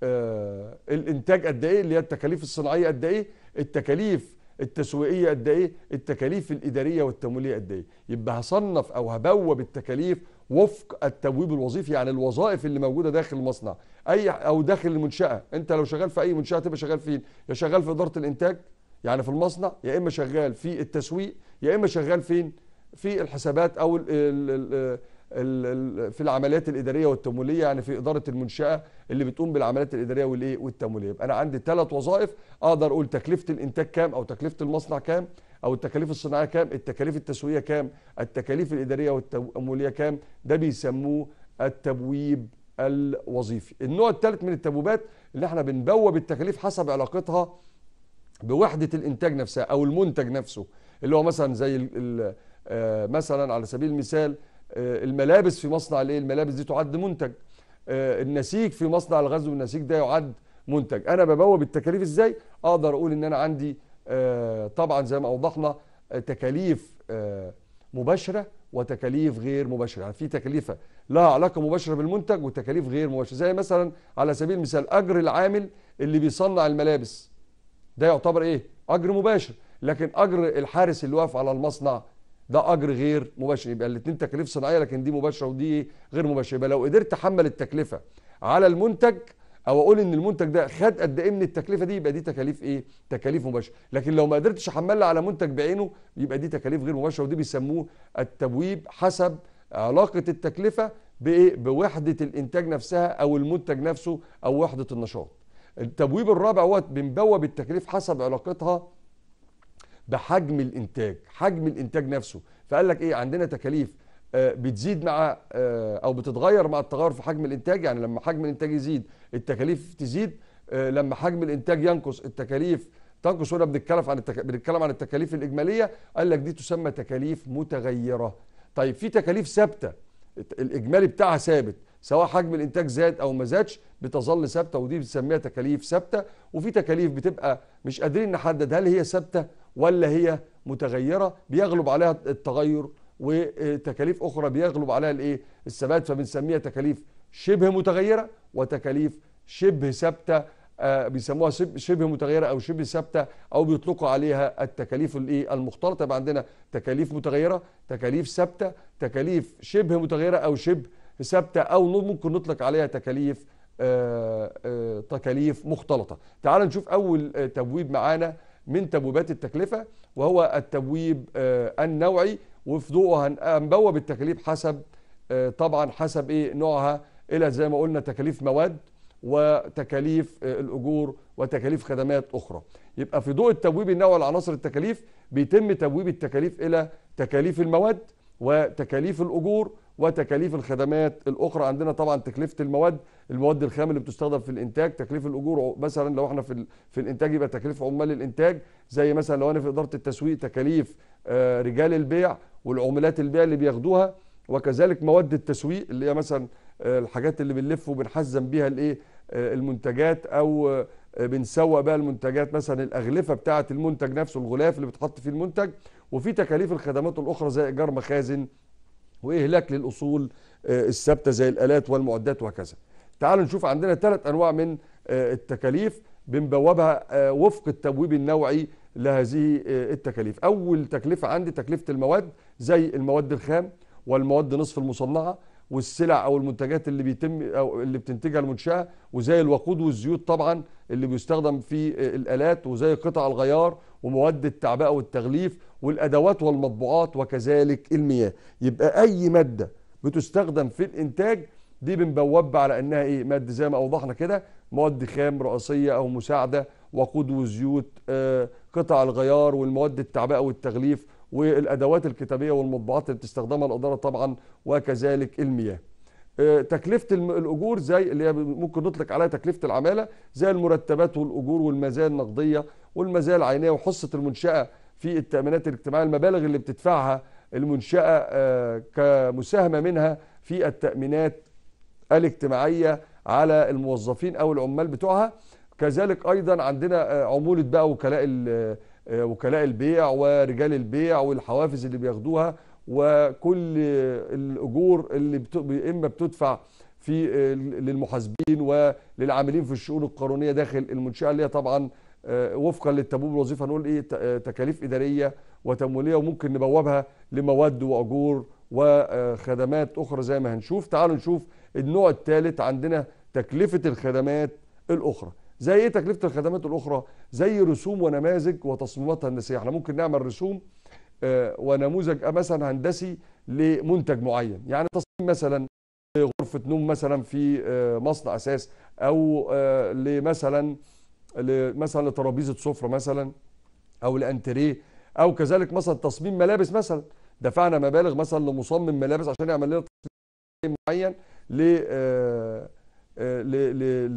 آه الانتاج قد ايه اللي هي التكاليف الصناعيه قد ايه التكاليف التسويقيه قد ايه التكاليف الاداريه والتمويليه قد ايه يبقى هصنف او هبوب التكاليف وفق التبويب الوظيفي يعني الوظائف اللي موجوده داخل المصنع اي او داخل المنشاه انت لو شغال في اي منشاه تبقى شغال فين يا شغال في اداره الانتاج يعني في المصنع يا اما شغال في التسويق يا اما شغال فين في الحسابات او الـ الـ الـ في العمليات الاداريه والتمويليه يعني في اداره المنشاه اللي بتقوم بالعمليات الاداريه والايه والتمويليه يبقى انا عندي ثلاث وظائف اقدر اقول تكلفه الانتاج كام او تكلفه المصنع كام او التكاليف الصناعيه كام التكاليف التسويقيه كام التكاليف الاداريه والتمويليه كام ده بيسموه التبويب الوظيفي النوع الثالث من التبويبات اللي احنا بنبوب التكاليف حسب علاقتها بوحده الانتاج نفسها او المنتج نفسه اللي هو مثلا زي آه، مثلا على سبيل المثال آه، الملابس في مصنع الايه الملابس دي تعد منتج آه، النسيج في مصنع الغزو والنسيج ده يعد منتج انا ببوب التكاليف ازاي اقدر اقول ان انا عندي طبعا زي ما اوضحنا تكاليف مباشره وتكاليف غير مباشره يعني في تكلفه لها علاقه مباشره بالمنتج وتكاليف غير مباشره زي مثلا على سبيل المثال اجر العامل اللي بيصنع الملابس ده يعتبر ايه اجر مباشر لكن اجر الحارس اللي واقف على المصنع ده اجر غير مباشر يبقى الاثنين تكاليف صناعيه لكن دي مباشره ودي إيه؟ غير مباشره يبقى لو قدرت احمل التكلفه على المنتج او اقول ان المنتج ده خد قد ايه من التكلفه دي يبقى دي تكاليف ايه تكاليف مباشره لكن لو ما قدرتش احملها على منتج بعينه يبقى دي تكاليف غير مباشره ودي بيسموه التبويب حسب علاقه التكلفه بايه بوحده الانتاج نفسها او المنتج نفسه او وحده النشاط التبويب الرابع هو بنبوب التكليف حسب علاقتها بحجم الانتاج حجم الانتاج نفسه فقال لك ايه عندنا تكاليف آه، بتزيد مع آه، او بتتغير مع التغير في حجم الانتاج يعني لما حجم الانتاج يزيد التكاليف تزيد آه، لما حجم الانتاج ينقص التكاليف تنقص هنا بنتكلم عن بنتكلم عن التكاليف الاجماليه قال لك دي تسمى تكاليف متغيره طيب في تكاليف ثابته الاجمالي بتاعها ثابت سواء حجم الانتاج زاد او ما زادش بتظل ثابته ودي بنسميها تكاليف ثابته وفي تكاليف بتبقى مش قادرين نحدد هل هي ثابته ولا هي متغيره بيغلب عليها التغير وتكاليف اخرى بيغلب عليها الايه الثبات فبنسميها تكاليف شبه متغيره وتكاليف شبه ثابته آه، بيسموها شبه متغيره او شبه ثابته او بيطلقوا عليها التكاليف الايه المختلطه يبقى عندنا تكاليف متغيره تكاليف ثابته تكاليف شبه متغيره او شبه ثابته او ممكن نطلق عليها تكاليف آه، آه، تكاليف مختلطه تعال نشوف اول آه، تبويب معانا من تبويبات التكلفه وهو التبويب النوعي وفي ضوءه هنبوب التكاليف حسب طبعا حسب ايه نوعها الى زي ما قلنا تكاليف مواد وتكاليف الاجور وتكاليف خدمات اخرى يبقى في ضوء التبويب النوعي لعناصر التكاليف بيتم تبويب التكاليف الى تكاليف المواد وتكاليف الاجور وتكاليف الخدمات الاخرى عندنا طبعا تكلفه المواد المواد الخام اللي بتستخدم في الانتاج تكلفة الاجور مثلا لو احنا في في الانتاج يبقى تكلفة عمال الانتاج زي مثلا لو انا في اداره التسويق تكاليف آه، رجال البيع والعملات البيع اللي بياخدوها وكذلك مواد التسويق اللي هي مثلا آه، الحاجات اللي بنلف وبنحزم بيها الايه آه، المنتجات او بنسوق بقى المنتجات مثلا الاغلفه بتاعه المنتج نفسه الغلاف اللي بتحط فيه المنتج وفي تكاليف الخدمات الاخرى زي ايجار مخازن واهلاك للاصول آه، الثابته زي الالات والمعدات وكذا تعالوا نشوف عندنا ثلاث انواع من آه، التكاليف بنبوبها آه، وفق التبويب النوعي لهذه التكاليف اول تكلفه عندي تكلفه المواد زي المواد الخام والمواد نصف المصنعه والسلع او المنتجات اللي بيتم او اللي بتنتجها المنشاه وزي الوقود والزيوت طبعا اللي بيستخدم في الالات وزي قطع الغيار ومواد التعبئه والتغليف والادوات والمطبوعات وكذلك المياه يبقى اي ماده بتستخدم في الانتاج دي بنبوب على انها ايه ماده زي ما اوضحنا كده مواد خام رئيسيه او مساعده وقود وزيوت آه، قطع الغيار والمواد التعبئه والتغليف والادوات الكتابيه والمطبعات اللي بتستخدمها الاداره طبعا وكذلك المياه آه، تكلفه الاجور زي اللي هي ممكن نطلق عليها تكلفه العماله زي المرتبات والاجور والمزايا النقديه والمزايا العينيه وحصه المنشاه في التامينات الاجتماعيه المبالغ اللي بتدفعها المنشاه آه، كمساهمه منها في التامينات الاجتماعيه على الموظفين او العمال بتوعها كذلك ايضا عندنا آه، عموله بقى وكلاء آه، وكلاء البيع ورجال البيع والحوافز اللي بياخدوها وكل الأجور اللي إما بتدفع في آه، للمحاسبين وللعاملين في الشؤون القانونية داخل المنشأة اللي هي طبعا آه، وفقا للتبويب الوظيفة نقول إيه تكاليف إدارية وتمويلية وممكن نبوبها لمواد وأجور وخدمات أخرى زي ما هنشوف تعالوا نشوف النوع الثالث عندنا تكلفة الخدمات الأخرى زي ايه تكلفه الخدمات الاخرى زي رسوم ونماذج وتصميمات هندسيه احنا ممكن نعمل رسوم آه، ونموذج مثلا هندسي لمنتج معين يعني تصميم مثلا غرفه نوم مثلا في آه، مصنع اساس او آه، لمثلا مثلا لترابيزه سفره مثلا او لانتريه او كذلك مثلا تصميم ملابس مثلا دفعنا مبالغ مثلا لمصمم ملابس عشان يعمل لنا تصميم معين ل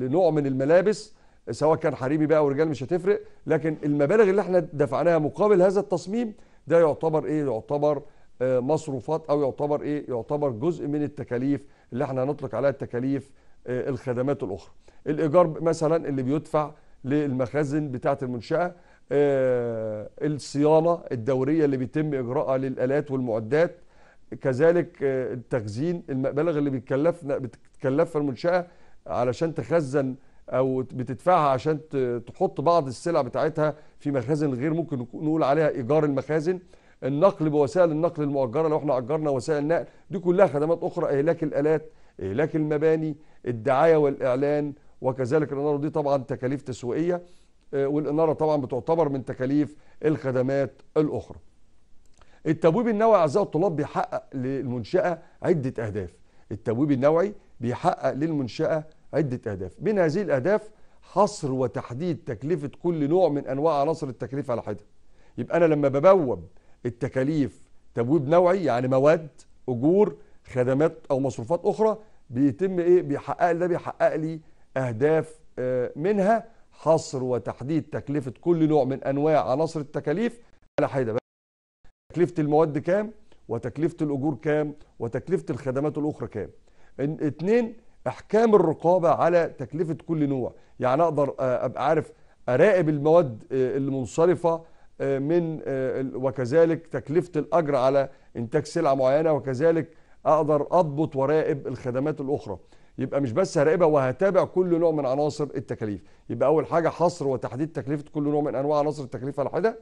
لنوع من الملابس سواء كان حريمي بقى ورجال مش هتفرق لكن المبالغ اللي احنا دفعناها مقابل هذا التصميم ده يعتبر ايه يعتبر آه، مصروفات او يعتبر ايه يعتبر جزء من التكاليف اللي احنا هنطلق عليها التكاليف آه، الخدمات الاخرى الايجار مثلا اللي بيدفع للمخازن بتاعه المنشاه آه، الصيانه الدوريه اللي بيتم اجراءها للالات والمعدات كذلك التخزين المبالغ اللي بتكلفنا بتكلفها المنشاه علشان تخزن او بتدفعها عشان تحط بعض السلع بتاعتها في مخازن غير ممكن نقول عليها ايجار المخازن النقل بوسائل النقل المؤجره لو احنا اجرنا وسائل نقل دي كلها خدمات اخرى اهلاك الالات اهلاك المباني الدعايه والاعلان وكذلك الاناره دي طبعا تكاليف تسويقيه آه، والاناره طبعا بتعتبر من تكاليف الخدمات الاخرى التبويب النوعي اعزائي الطلاب بيحقق للمنشاه عده اهداف التبويب النوعي بيحقق للمنشاه عدة أهداف من هذه الأهداف حصر وتحديد تكلفة كل نوع من أنواع عناصر التكلفة على حدة يبقى أنا لما ببوب التكاليف تبويب نوعي يعني مواد أجور خدمات أو مصروفات أخرى بيتم إيه بيحقق ده بيحقق لي أهداف آه، منها حصر وتحديد تكلفة كل نوع من أنواع عناصر التكاليف على حدة تكلفة المواد كام وتكلفة الأجور كام وتكلفة الخدمات الأخرى كام اتنين احكام الرقابه على تكلفه كل نوع يعني اقدر آه، ابقى عارف اراقب المواد آه، المنصرفه آه، من وكذلك تكلفه الاجر على انتاج سلعه معينه وكذلك اقدر اضبط وراقب الخدمات الاخرى يبقى مش بس هراقبها وهتابع كل نوع من عناصر التكاليف يبقى اول حاجه حصر وتحديد تكلفه كل نوع من انواع عناصر التكلفه الواحده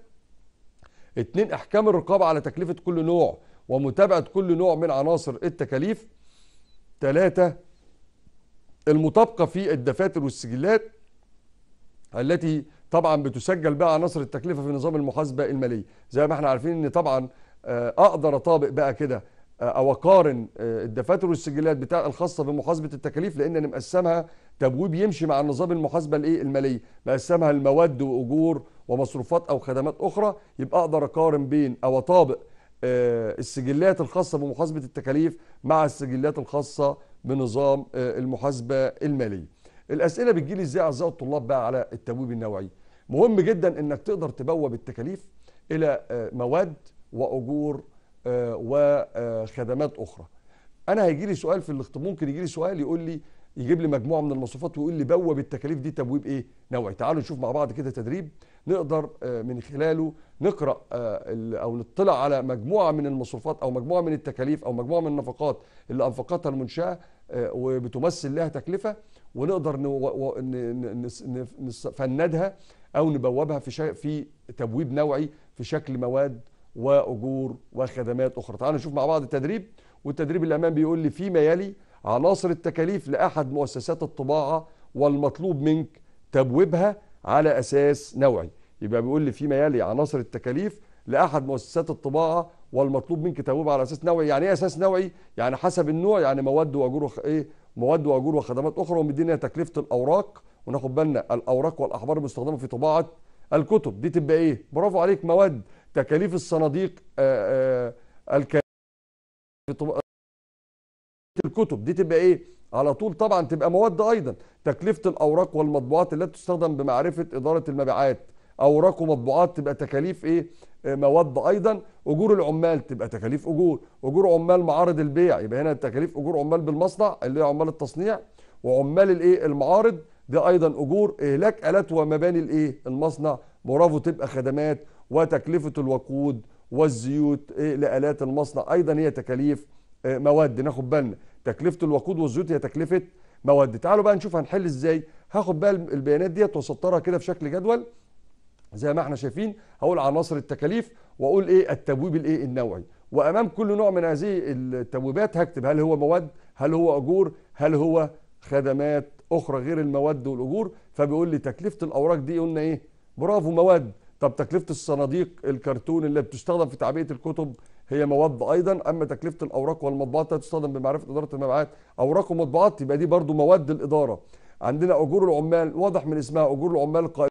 اتنين احكام الرقابه على تكلفه كل نوع ومتابعه كل نوع من عناصر التكاليف ثلاثة المطابقه في الدفاتر والسجلات التي طبعا بتسجل بقى عناصر التكلفه في نظام المحاسبه الماليه زي ما احنا عارفين ان طبعا آه، اقدر اطابق بقى كده آه، او اقارن آه، الدفاتر والسجلات بتاع الخاصه بمحاسبه التكاليف لان انا مقسمها تبويب يمشي مع نظام المحاسبه الايه الماليه مقسمها المواد واجور ومصروفات او خدمات اخرى يبقى اقدر اقارن بين او اطابق السجلات الخاصه بمحاسبه التكاليف مع السجلات الخاصه بنظام آه، المحاسبه الماليه. الاسئله بتجيلي ازاي اعزائي الطلاب بقى على التبويب النوعي؟ مهم جدا انك تقدر تبوب التكاليف الى آه، مواد واجور آه، وخدمات اخرى. انا هيجي لي سؤال في الاختبار ممكن يجي لي سؤال يقول لي يجيب لي مجموعه من المصروفات ويقول لي بوب التكاليف دي تبويب ايه نوعي تعالوا نشوف مع بعض كده تدريب نقدر آه، من خلاله نقرا آه، او نطلع على مجموعه من المصروفات او مجموعه من التكاليف او مجموعه من النفقات اللي انفقتها المنشاه آه، وبتمثل لها تكلفه ونقدر نفندها او نبوبها في في تبويب نوعي في شكل مواد واجور وخدمات اخرى تعالوا نشوف مع بعض التدريب والتدريب الامام بيقول لي فيما يلي عناصر التكاليف لأحد مؤسسات الطباعة والمطلوب منك تبويبها على أساس نوعي يبقى بيقول لي فيما يلي عناصر التكاليف لأحد مؤسسات الطباعة والمطلوب منك تبويبها على أساس نوعي يعني إيه أساس نوعي؟ يعني حسب النوع يعني مواد وأجور إيه مواد وأجور وخدمات أخرى ومدينا تكلفة الأوراق وناخد بالنا الأوراق والأحبار المستخدمة في طباعة الكتب دي تبقى إيه؟ برافو عليك مواد تكاليف الصناديق في الكلام الكتب دي تبقى ايه على طول طبعا تبقى مواد ايضا تكلفه الاوراق والمطبوعات التي تستخدم بمعرفه اداره المبيعات اوراق ومطبوعات تبقى تكاليف ايه آه، مواد ايضا اجور العمال تبقى تكاليف اجور اجور عمال معارض البيع يبقى هنا تكاليف اجور عمال بالمصنع اللي هي عمال التصنيع وعمال الايه المعارض دي ايضا اجور اهلاك الات ومباني الايه المصنع برافو تبقى خدمات وتكلفه الوقود والزيوت إيه لالات المصنع ايضا هي تكاليف آه، مواد ناخد بالنا تكلفه الوقود والزيوت هي تكلفه مواد تعالوا بقى نشوف هنحل ازاي هاخد بقى البيانات ديت واسطرها كده في شكل جدول زي ما احنا شايفين هقول عناصر التكاليف واقول ايه التبويب الايه النوعي وامام كل نوع من هذه التبويبات هكتب هل هو مواد هل هو اجور هل هو خدمات اخرى غير المواد والاجور فبيقول لي تكلفه الاوراق دي قلنا ايه برافو مواد طب تكلفه الصناديق الكرتون اللي بتستخدم في تعبئه الكتب هي مواد ايضا اما تكلفه الاوراق والمطبعات لا تستخدم بمعرفه اداره المبيعات اوراق ومطبعات يبقى دي برضو مواد الاداره عندنا اجور العمال واضح من اسمها اجور العمال القائمه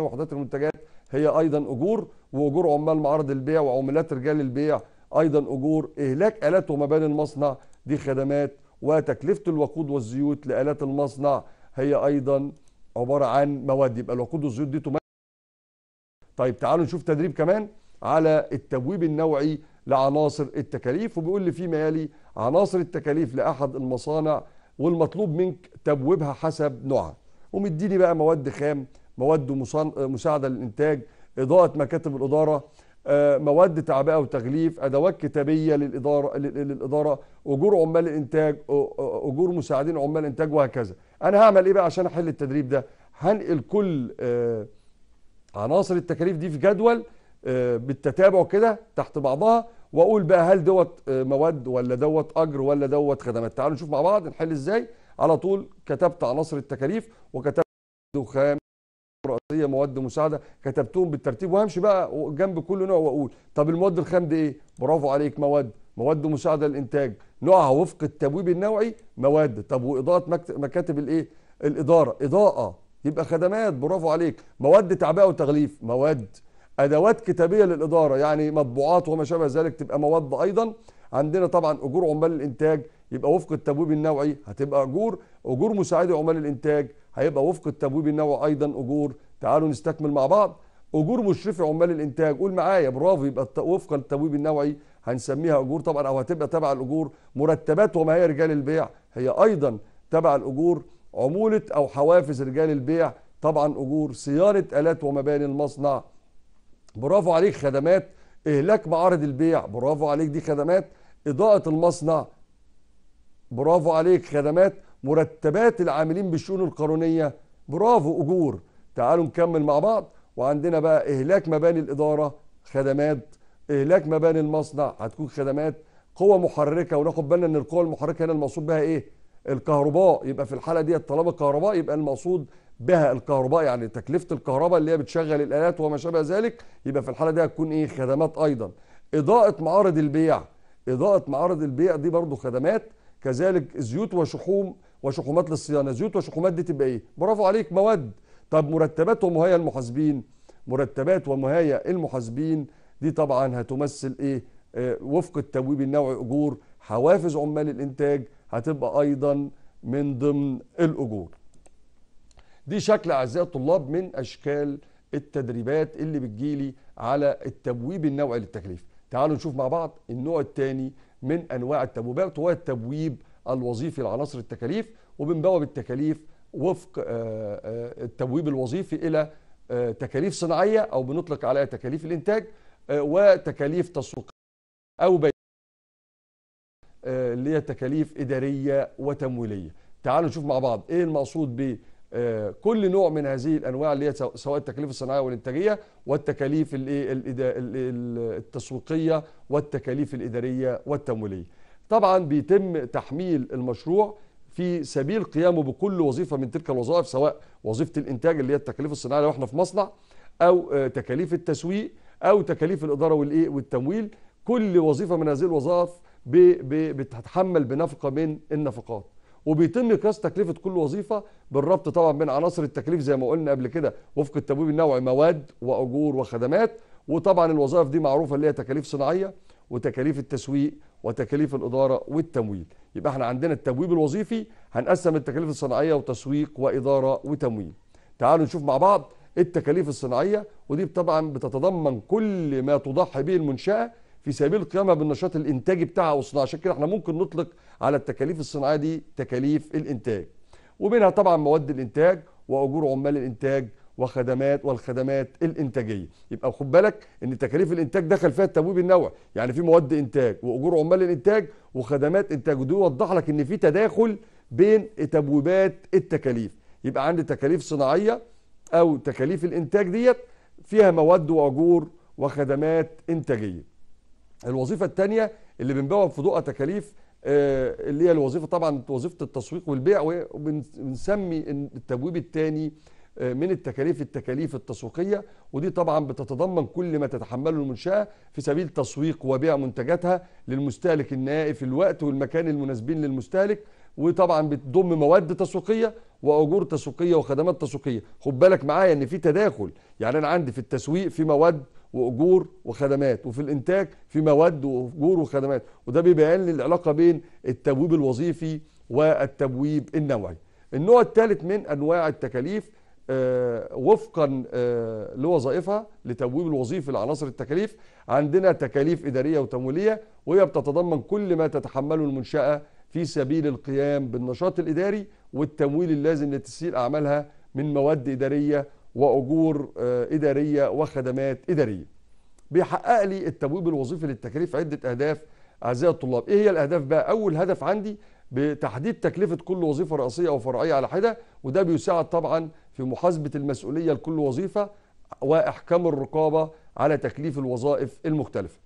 وحدات المنتجات هي ايضا اجور واجور عمال معرض البيع وعملات رجال البيع ايضا اجور اهلاك الات ومباني المصنع دي خدمات وتكلفه الوقود والزيوت لالات المصنع هي ايضا عباره عن مواد يبقى الوقود والزيوت دي طيب تعالوا نشوف تدريب كمان على التبويب النوعي لعناصر التكاليف وبيقول لي فيما يلي عناصر التكاليف لأحد المصانع والمطلوب منك تبويبها حسب نوعها ومديني بقى مواد خام مواد مساعدة للإنتاج إضاءة مكاتب الإدارة آه، مواد تعبئة وتغليف أدوات كتابية للإدارة, للإدارة أجور عمال الإنتاج أجور مساعدين عمال الإنتاج وهكذا أنا هعمل إيه بقى عشان أحل التدريب ده هنقل كل آه، عناصر التكاليف دي في جدول آه، بالتتابع كده تحت بعضها واقول بقى هل دوت آه، مواد ولا دوت اجر ولا دوت خدمات تعالوا نشوف مع بعض نحل ازاي على طول كتبت عناصر التكاليف وكتبت دخان رئيسيه مواد مساعده كتبتهم بالترتيب وهمشي بقى جنب كل نوع واقول طب المواد الخام دي ايه برافو عليك مواد مواد مساعده للانتاج نوعها وفق التبويب النوعي مواد طب واضاءه مكاتب الايه الاداره اضاءه يبقى خدمات برافو عليك مواد تعبئه وتغليف مواد ادوات كتابيه للاداره يعني مطبوعات وما شابه ذلك تبقى مواد ايضا عندنا طبعا اجور عمال الانتاج يبقى وفق التبويب النوعي هتبقى اجور اجور مساعدي عمال الانتاج هيبقى وفق التبويب النوعي ايضا اجور تعالوا نستكمل مع بعض اجور مشرفي عمال الانتاج قول معايا برافو يبقى وفق التبويب النوعي هنسميها اجور طبعا او هتبقى تبع الاجور مرتبات وما هي رجال البيع هي ايضا تبع الاجور عموله او حوافز رجال البيع طبعا اجور صيانه الات ومباني المصنع برافو عليك خدمات إهلاك معارض البيع برافو عليك دي خدمات إضاءة المصنع برافو عليك خدمات مرتبات العاملين بالشؤون القانونية برافو أجور تعالوا نكمل مع بعض وعندنا بقى إهلاك مباني الإدارة خدمات إهلاك مباني المصنع هتكون خدمات قوة محركة وناخد بالنا إن القوة المحركة هنا المقصود بها إيه؟ الكهرباء يبقى في الحالة دي طالما الكهرباء يبقى المقصود بها الكهرباء يعني تكلفه الكهرباء اللي هي بتشغل الالات وما شابه ذلك يبقى في الحاله دي هتكون ايه خدمات ايضا اضاءه معارض البيع اضاءه معارض البيع دي برضو خدمات كذلك زيوت وشحوم وشحومات للصيانه زيوت وشحومات دي تبقى ايه برافو عليك مواد طب مرتبات ومهيئ المحاسبين مرتبات ومهيئ المحاسبين دي طبعا هتمثل ايه آه وفق التبويب النوعي اجور حوافز عمال الانتاج هتبقى ايضا من ضمن الاجور دي شكل اعزائي الطلاب من اشكال التدريبات اللي بتجيلي على التبويب النوعي للتكليف تعالوا نشوف مع بعض النوع الثاني من انواع التبويبات وهو التبويب الوظيفي لعناصر التكاليف وبنبوب التكاليف وفق آه، آه، التبويب الوظيفي الى آه، تكاليف صناعيه او بنطلق عليها تكاليف الانتاج وتكاليف تسويقيه او بيع اللي هي تكاليف اداريه وتمويليه تعالوا نشوف مع بعض ايه المقصود آه، كل نوع من هذه الانواع اللي هي سواء التكاليف الصناعيه والانتاجيه والتكاليف التسويقيه والتكاليف الاداريه والتمويليه. طبعا بيتم تحميل المشروع في سبيل قيامه بكل وظيفه من تلك الوظائف سواء وظيفه الانتاج اللي هي التكاليف الصناعيه لو احنا في مصنع او آه، تكاليف التسويق او تكاليف الاداره والايه والتمويل كل وظيفه من هذه الوظائف بتتحمل بنفقه من النفقات. وبيتم قياس تكلفه كل وظيفه بالربط طبعا بين عناصر التكليف زي ما قلنا قبل كده وفق التبويب النوعي مواد واجور وخدمات وطبعا الوظائف دي معروفه اللي هي تكاليف صناعيه وتكاليف التسويق وتكاليف الاداره والتمويل يبقى احنا عندنا التبويب الوظيفي هنقسم التكاليف الصناعيه وتسويق واداره وتمويل تعالوا نشوف مع بعض التكاليف الصناعيه ودي طبعا بتتضمن كل ما تضحي به المنشاه في سبيل قيامها بالنشاط الانتاجي بتاعها والصناعه عشان كده احنا ممكن نطلق على التكاليف الصناعيه دي تكاليف الانتاج ومنها طبعا مواد الانتاج واجور عمال الانتاج وخدمات والخدمات الانتاجيه يبقى خد بالك ان تكاليف الانتاج دخل فيها التبويب النوعي يعني في مواد انتاج واجور عمال الانتاج وخدمات انتاج ودي يوضح لك ان في تداخل بين تبويبات التكاليف يبقى عندي تكاليف صناعيه او تكاليف الانتاج ديت فيها مواد واجور وخدمات انتاجيه الوظيفه الثانيه اللي بنبوب في ضوءها تكاليف آه، اللي هي الوظيفه طبعا وظيفه التسويق والبيع وبنسمي التبويب الثاني آه، من التكاليف التكاليف التسويقيه ودي طبعا بتتضمن كل ما تتحمله المنشاه في سبيل تسويق وبيع منتجاتها للمستهلك النهائي في الوقت والمكان المناسبين للمستهلك وطبعا بتضم مواد تسويقيه واجور تسويقيه وخدمات تسويقيه خد بالك معايا ان في تداخل يعني انا عندي في التسويق في مواد واجور وخدمات وفي الانتاج في مواد واجور وخدمات وده بيبين لي العلاقه بين التبويب الوظيفي والتبويب النوعي النوع الثالث من انواع التكاليف آه، وفقا آه، لوظائفها لتبويب الوظيفي لعناصر التكاليف عندنا تكاليف اداريه وتمويليه وهي بتتضمن كل ما تتحمله المنشاه في سبيل القيام بالنشاط الاداري والتمويل اللازم لتسهيل اعمالها من مواد اداريه واجور آه، اداريه وخدمات اداريه. بيحقق لي التبويب الوظيفي للتكاليف عده اهداف اعزائي الطلاب، ايه هي الاهداف بقى؟ اول هدف عندي بتحديد تكلفه كل وظيفه رئيسيه او فرعيه على حده وده بيساعد طبعا في محاسبه المسؤوليه لكل وظيفه واحكام الرقابه على تكليف الوظائف المختلفه.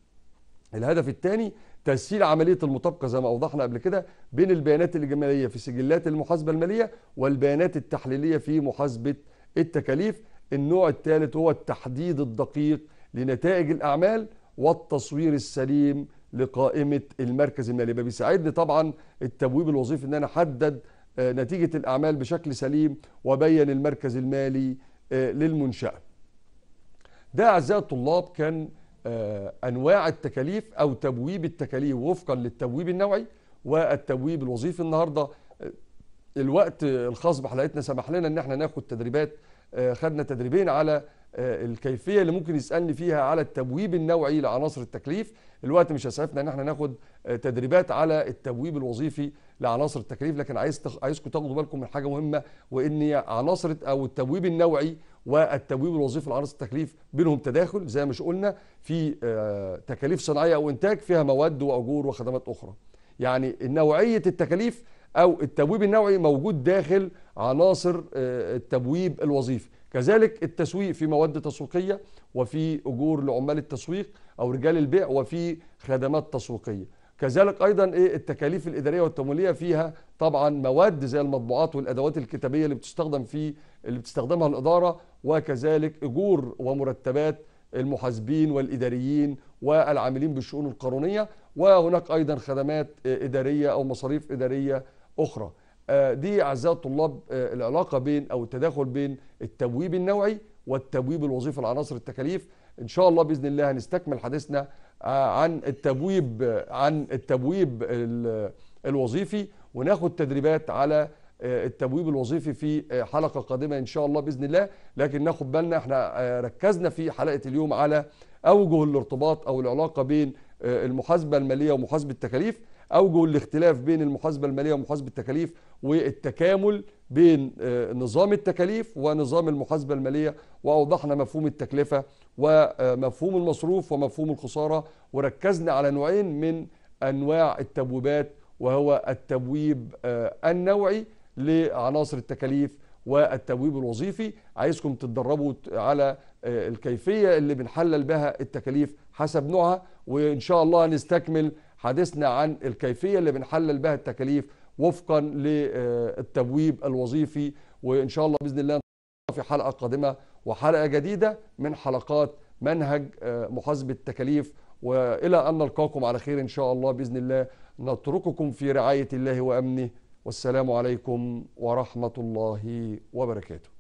الهدف الثاني تسهيل عمليه المطابقه زي ما اوضحنا قبل كده بين البيانات الاجماليه في سجلات المحاسبه الماليه والبيانات التحليليه في محاسبه التكاليف النوع الثالث هو التحديد الدقيق لنتائج الأعمال والتصوير السليم لقائمة المركز المالي ما بيساعدني طبعا التبويب الوظيفي ان انا احدد آه، نتيجة الأعمال بشكل سليم وبين المركز المالي آه، للمنشأة ده أعزائي الطلاب كان آه، أنواع التكاليف أو تبويب التكاليف وفقا للتبويب النوعي والتبويب الوظيفي النهارده الوقت الخاص بحلقتنا سمح لنا ان احنا ناخد تدريبات آه، خدنا تدريبين على آه، الكيفيه اللي ممكن يسالني فيها على التبويب النوعي لعناصر التكليف الوقت مش هيسعفنا ان احنا ناخد آه، تدريبات على التبويب الوظيفي لعناصر التكليف لكن عايز تخ... عايزكم تاخدوا بالكم من حاجه مهمه وان عناصر او التبويب النوعي والتبويب الوظيفي لعناصر التكليف بينهم تداخل زي ما قلنا في تكاليف صناعيه او انتاج فيها مواد واجور وخدمات اخرى يعني نوعيه التكاليف او التبويب النوعي موجود داخل عناصر آه، التبويب الوظيفي كذلك التسويق في مواد تسويقيه وفي اجور لعمال التسويق او رجال البيع وفي خدمات تسويقيه كذلك ايضا ايه التكاليف الاداريه والتمويليه فيها طبعا مواد زي المطبوعات والادوات الكتابيه اللي بتستخدم في اللي بتستخدمها الاداره وكذلك اجور ومرتبات المحاسبين والاداريين والعاملين بالشؤون القانونيه وهناك ايضا خدمات آه، اداريه او مصاريف اداريه اخرى آه، دي اعزائي الطلاب آه، العلاقه بين او التداخل بين التبويب النوعي والتبويب الوظيفي لعناصر التكاليف ان شاء الله باذن الله هنستكمل حديثنا آه، عن التبويب عن التبويب الوظيفي وناخد تدريبات على التبويب الوظيفي في حلقه قادمه ان شاء الله باذن الله لكن ناخد بالنا احنا ركزنا في حلقه اليوم على اوجه الارتباط او العلاقه بين المحاسبه الماليه ومحاسبه التكاليف أوجه الاختلاف بين المحاسبة المالية ومحاسبة التكاليف والتكامل بين آه، نظام التكاليف ونظام المحاسبة المالية وأوضحنا مفهوم التكلفة ومفهوم آه، المصروف ومفهوم الخسارة وركزنا على نوعين من أنواع التبويبات وهو التبويب آه، النوعي لعناصر التكاليف والتبويب الوظيفي عايزكم تتدربوا على الكيفية اللي بنحلل بها التكاليف حسب نوعها وإن شاء الله هنستكمل حديثنا عن الكيفية اللي بنحلل بها التكاليف وفقا للتبويب الوظيفي وإن شاء الله بإذن الله في حلقة قادمة وحلقة جديدة من حلقات منهج آه، محاسبة التكاليف وإلى أن نلقاكم على خير إن شاء الله بإذن الله نترككم في رعاية الله وأمنه والسلام عليكم ورحمة الله وبركاته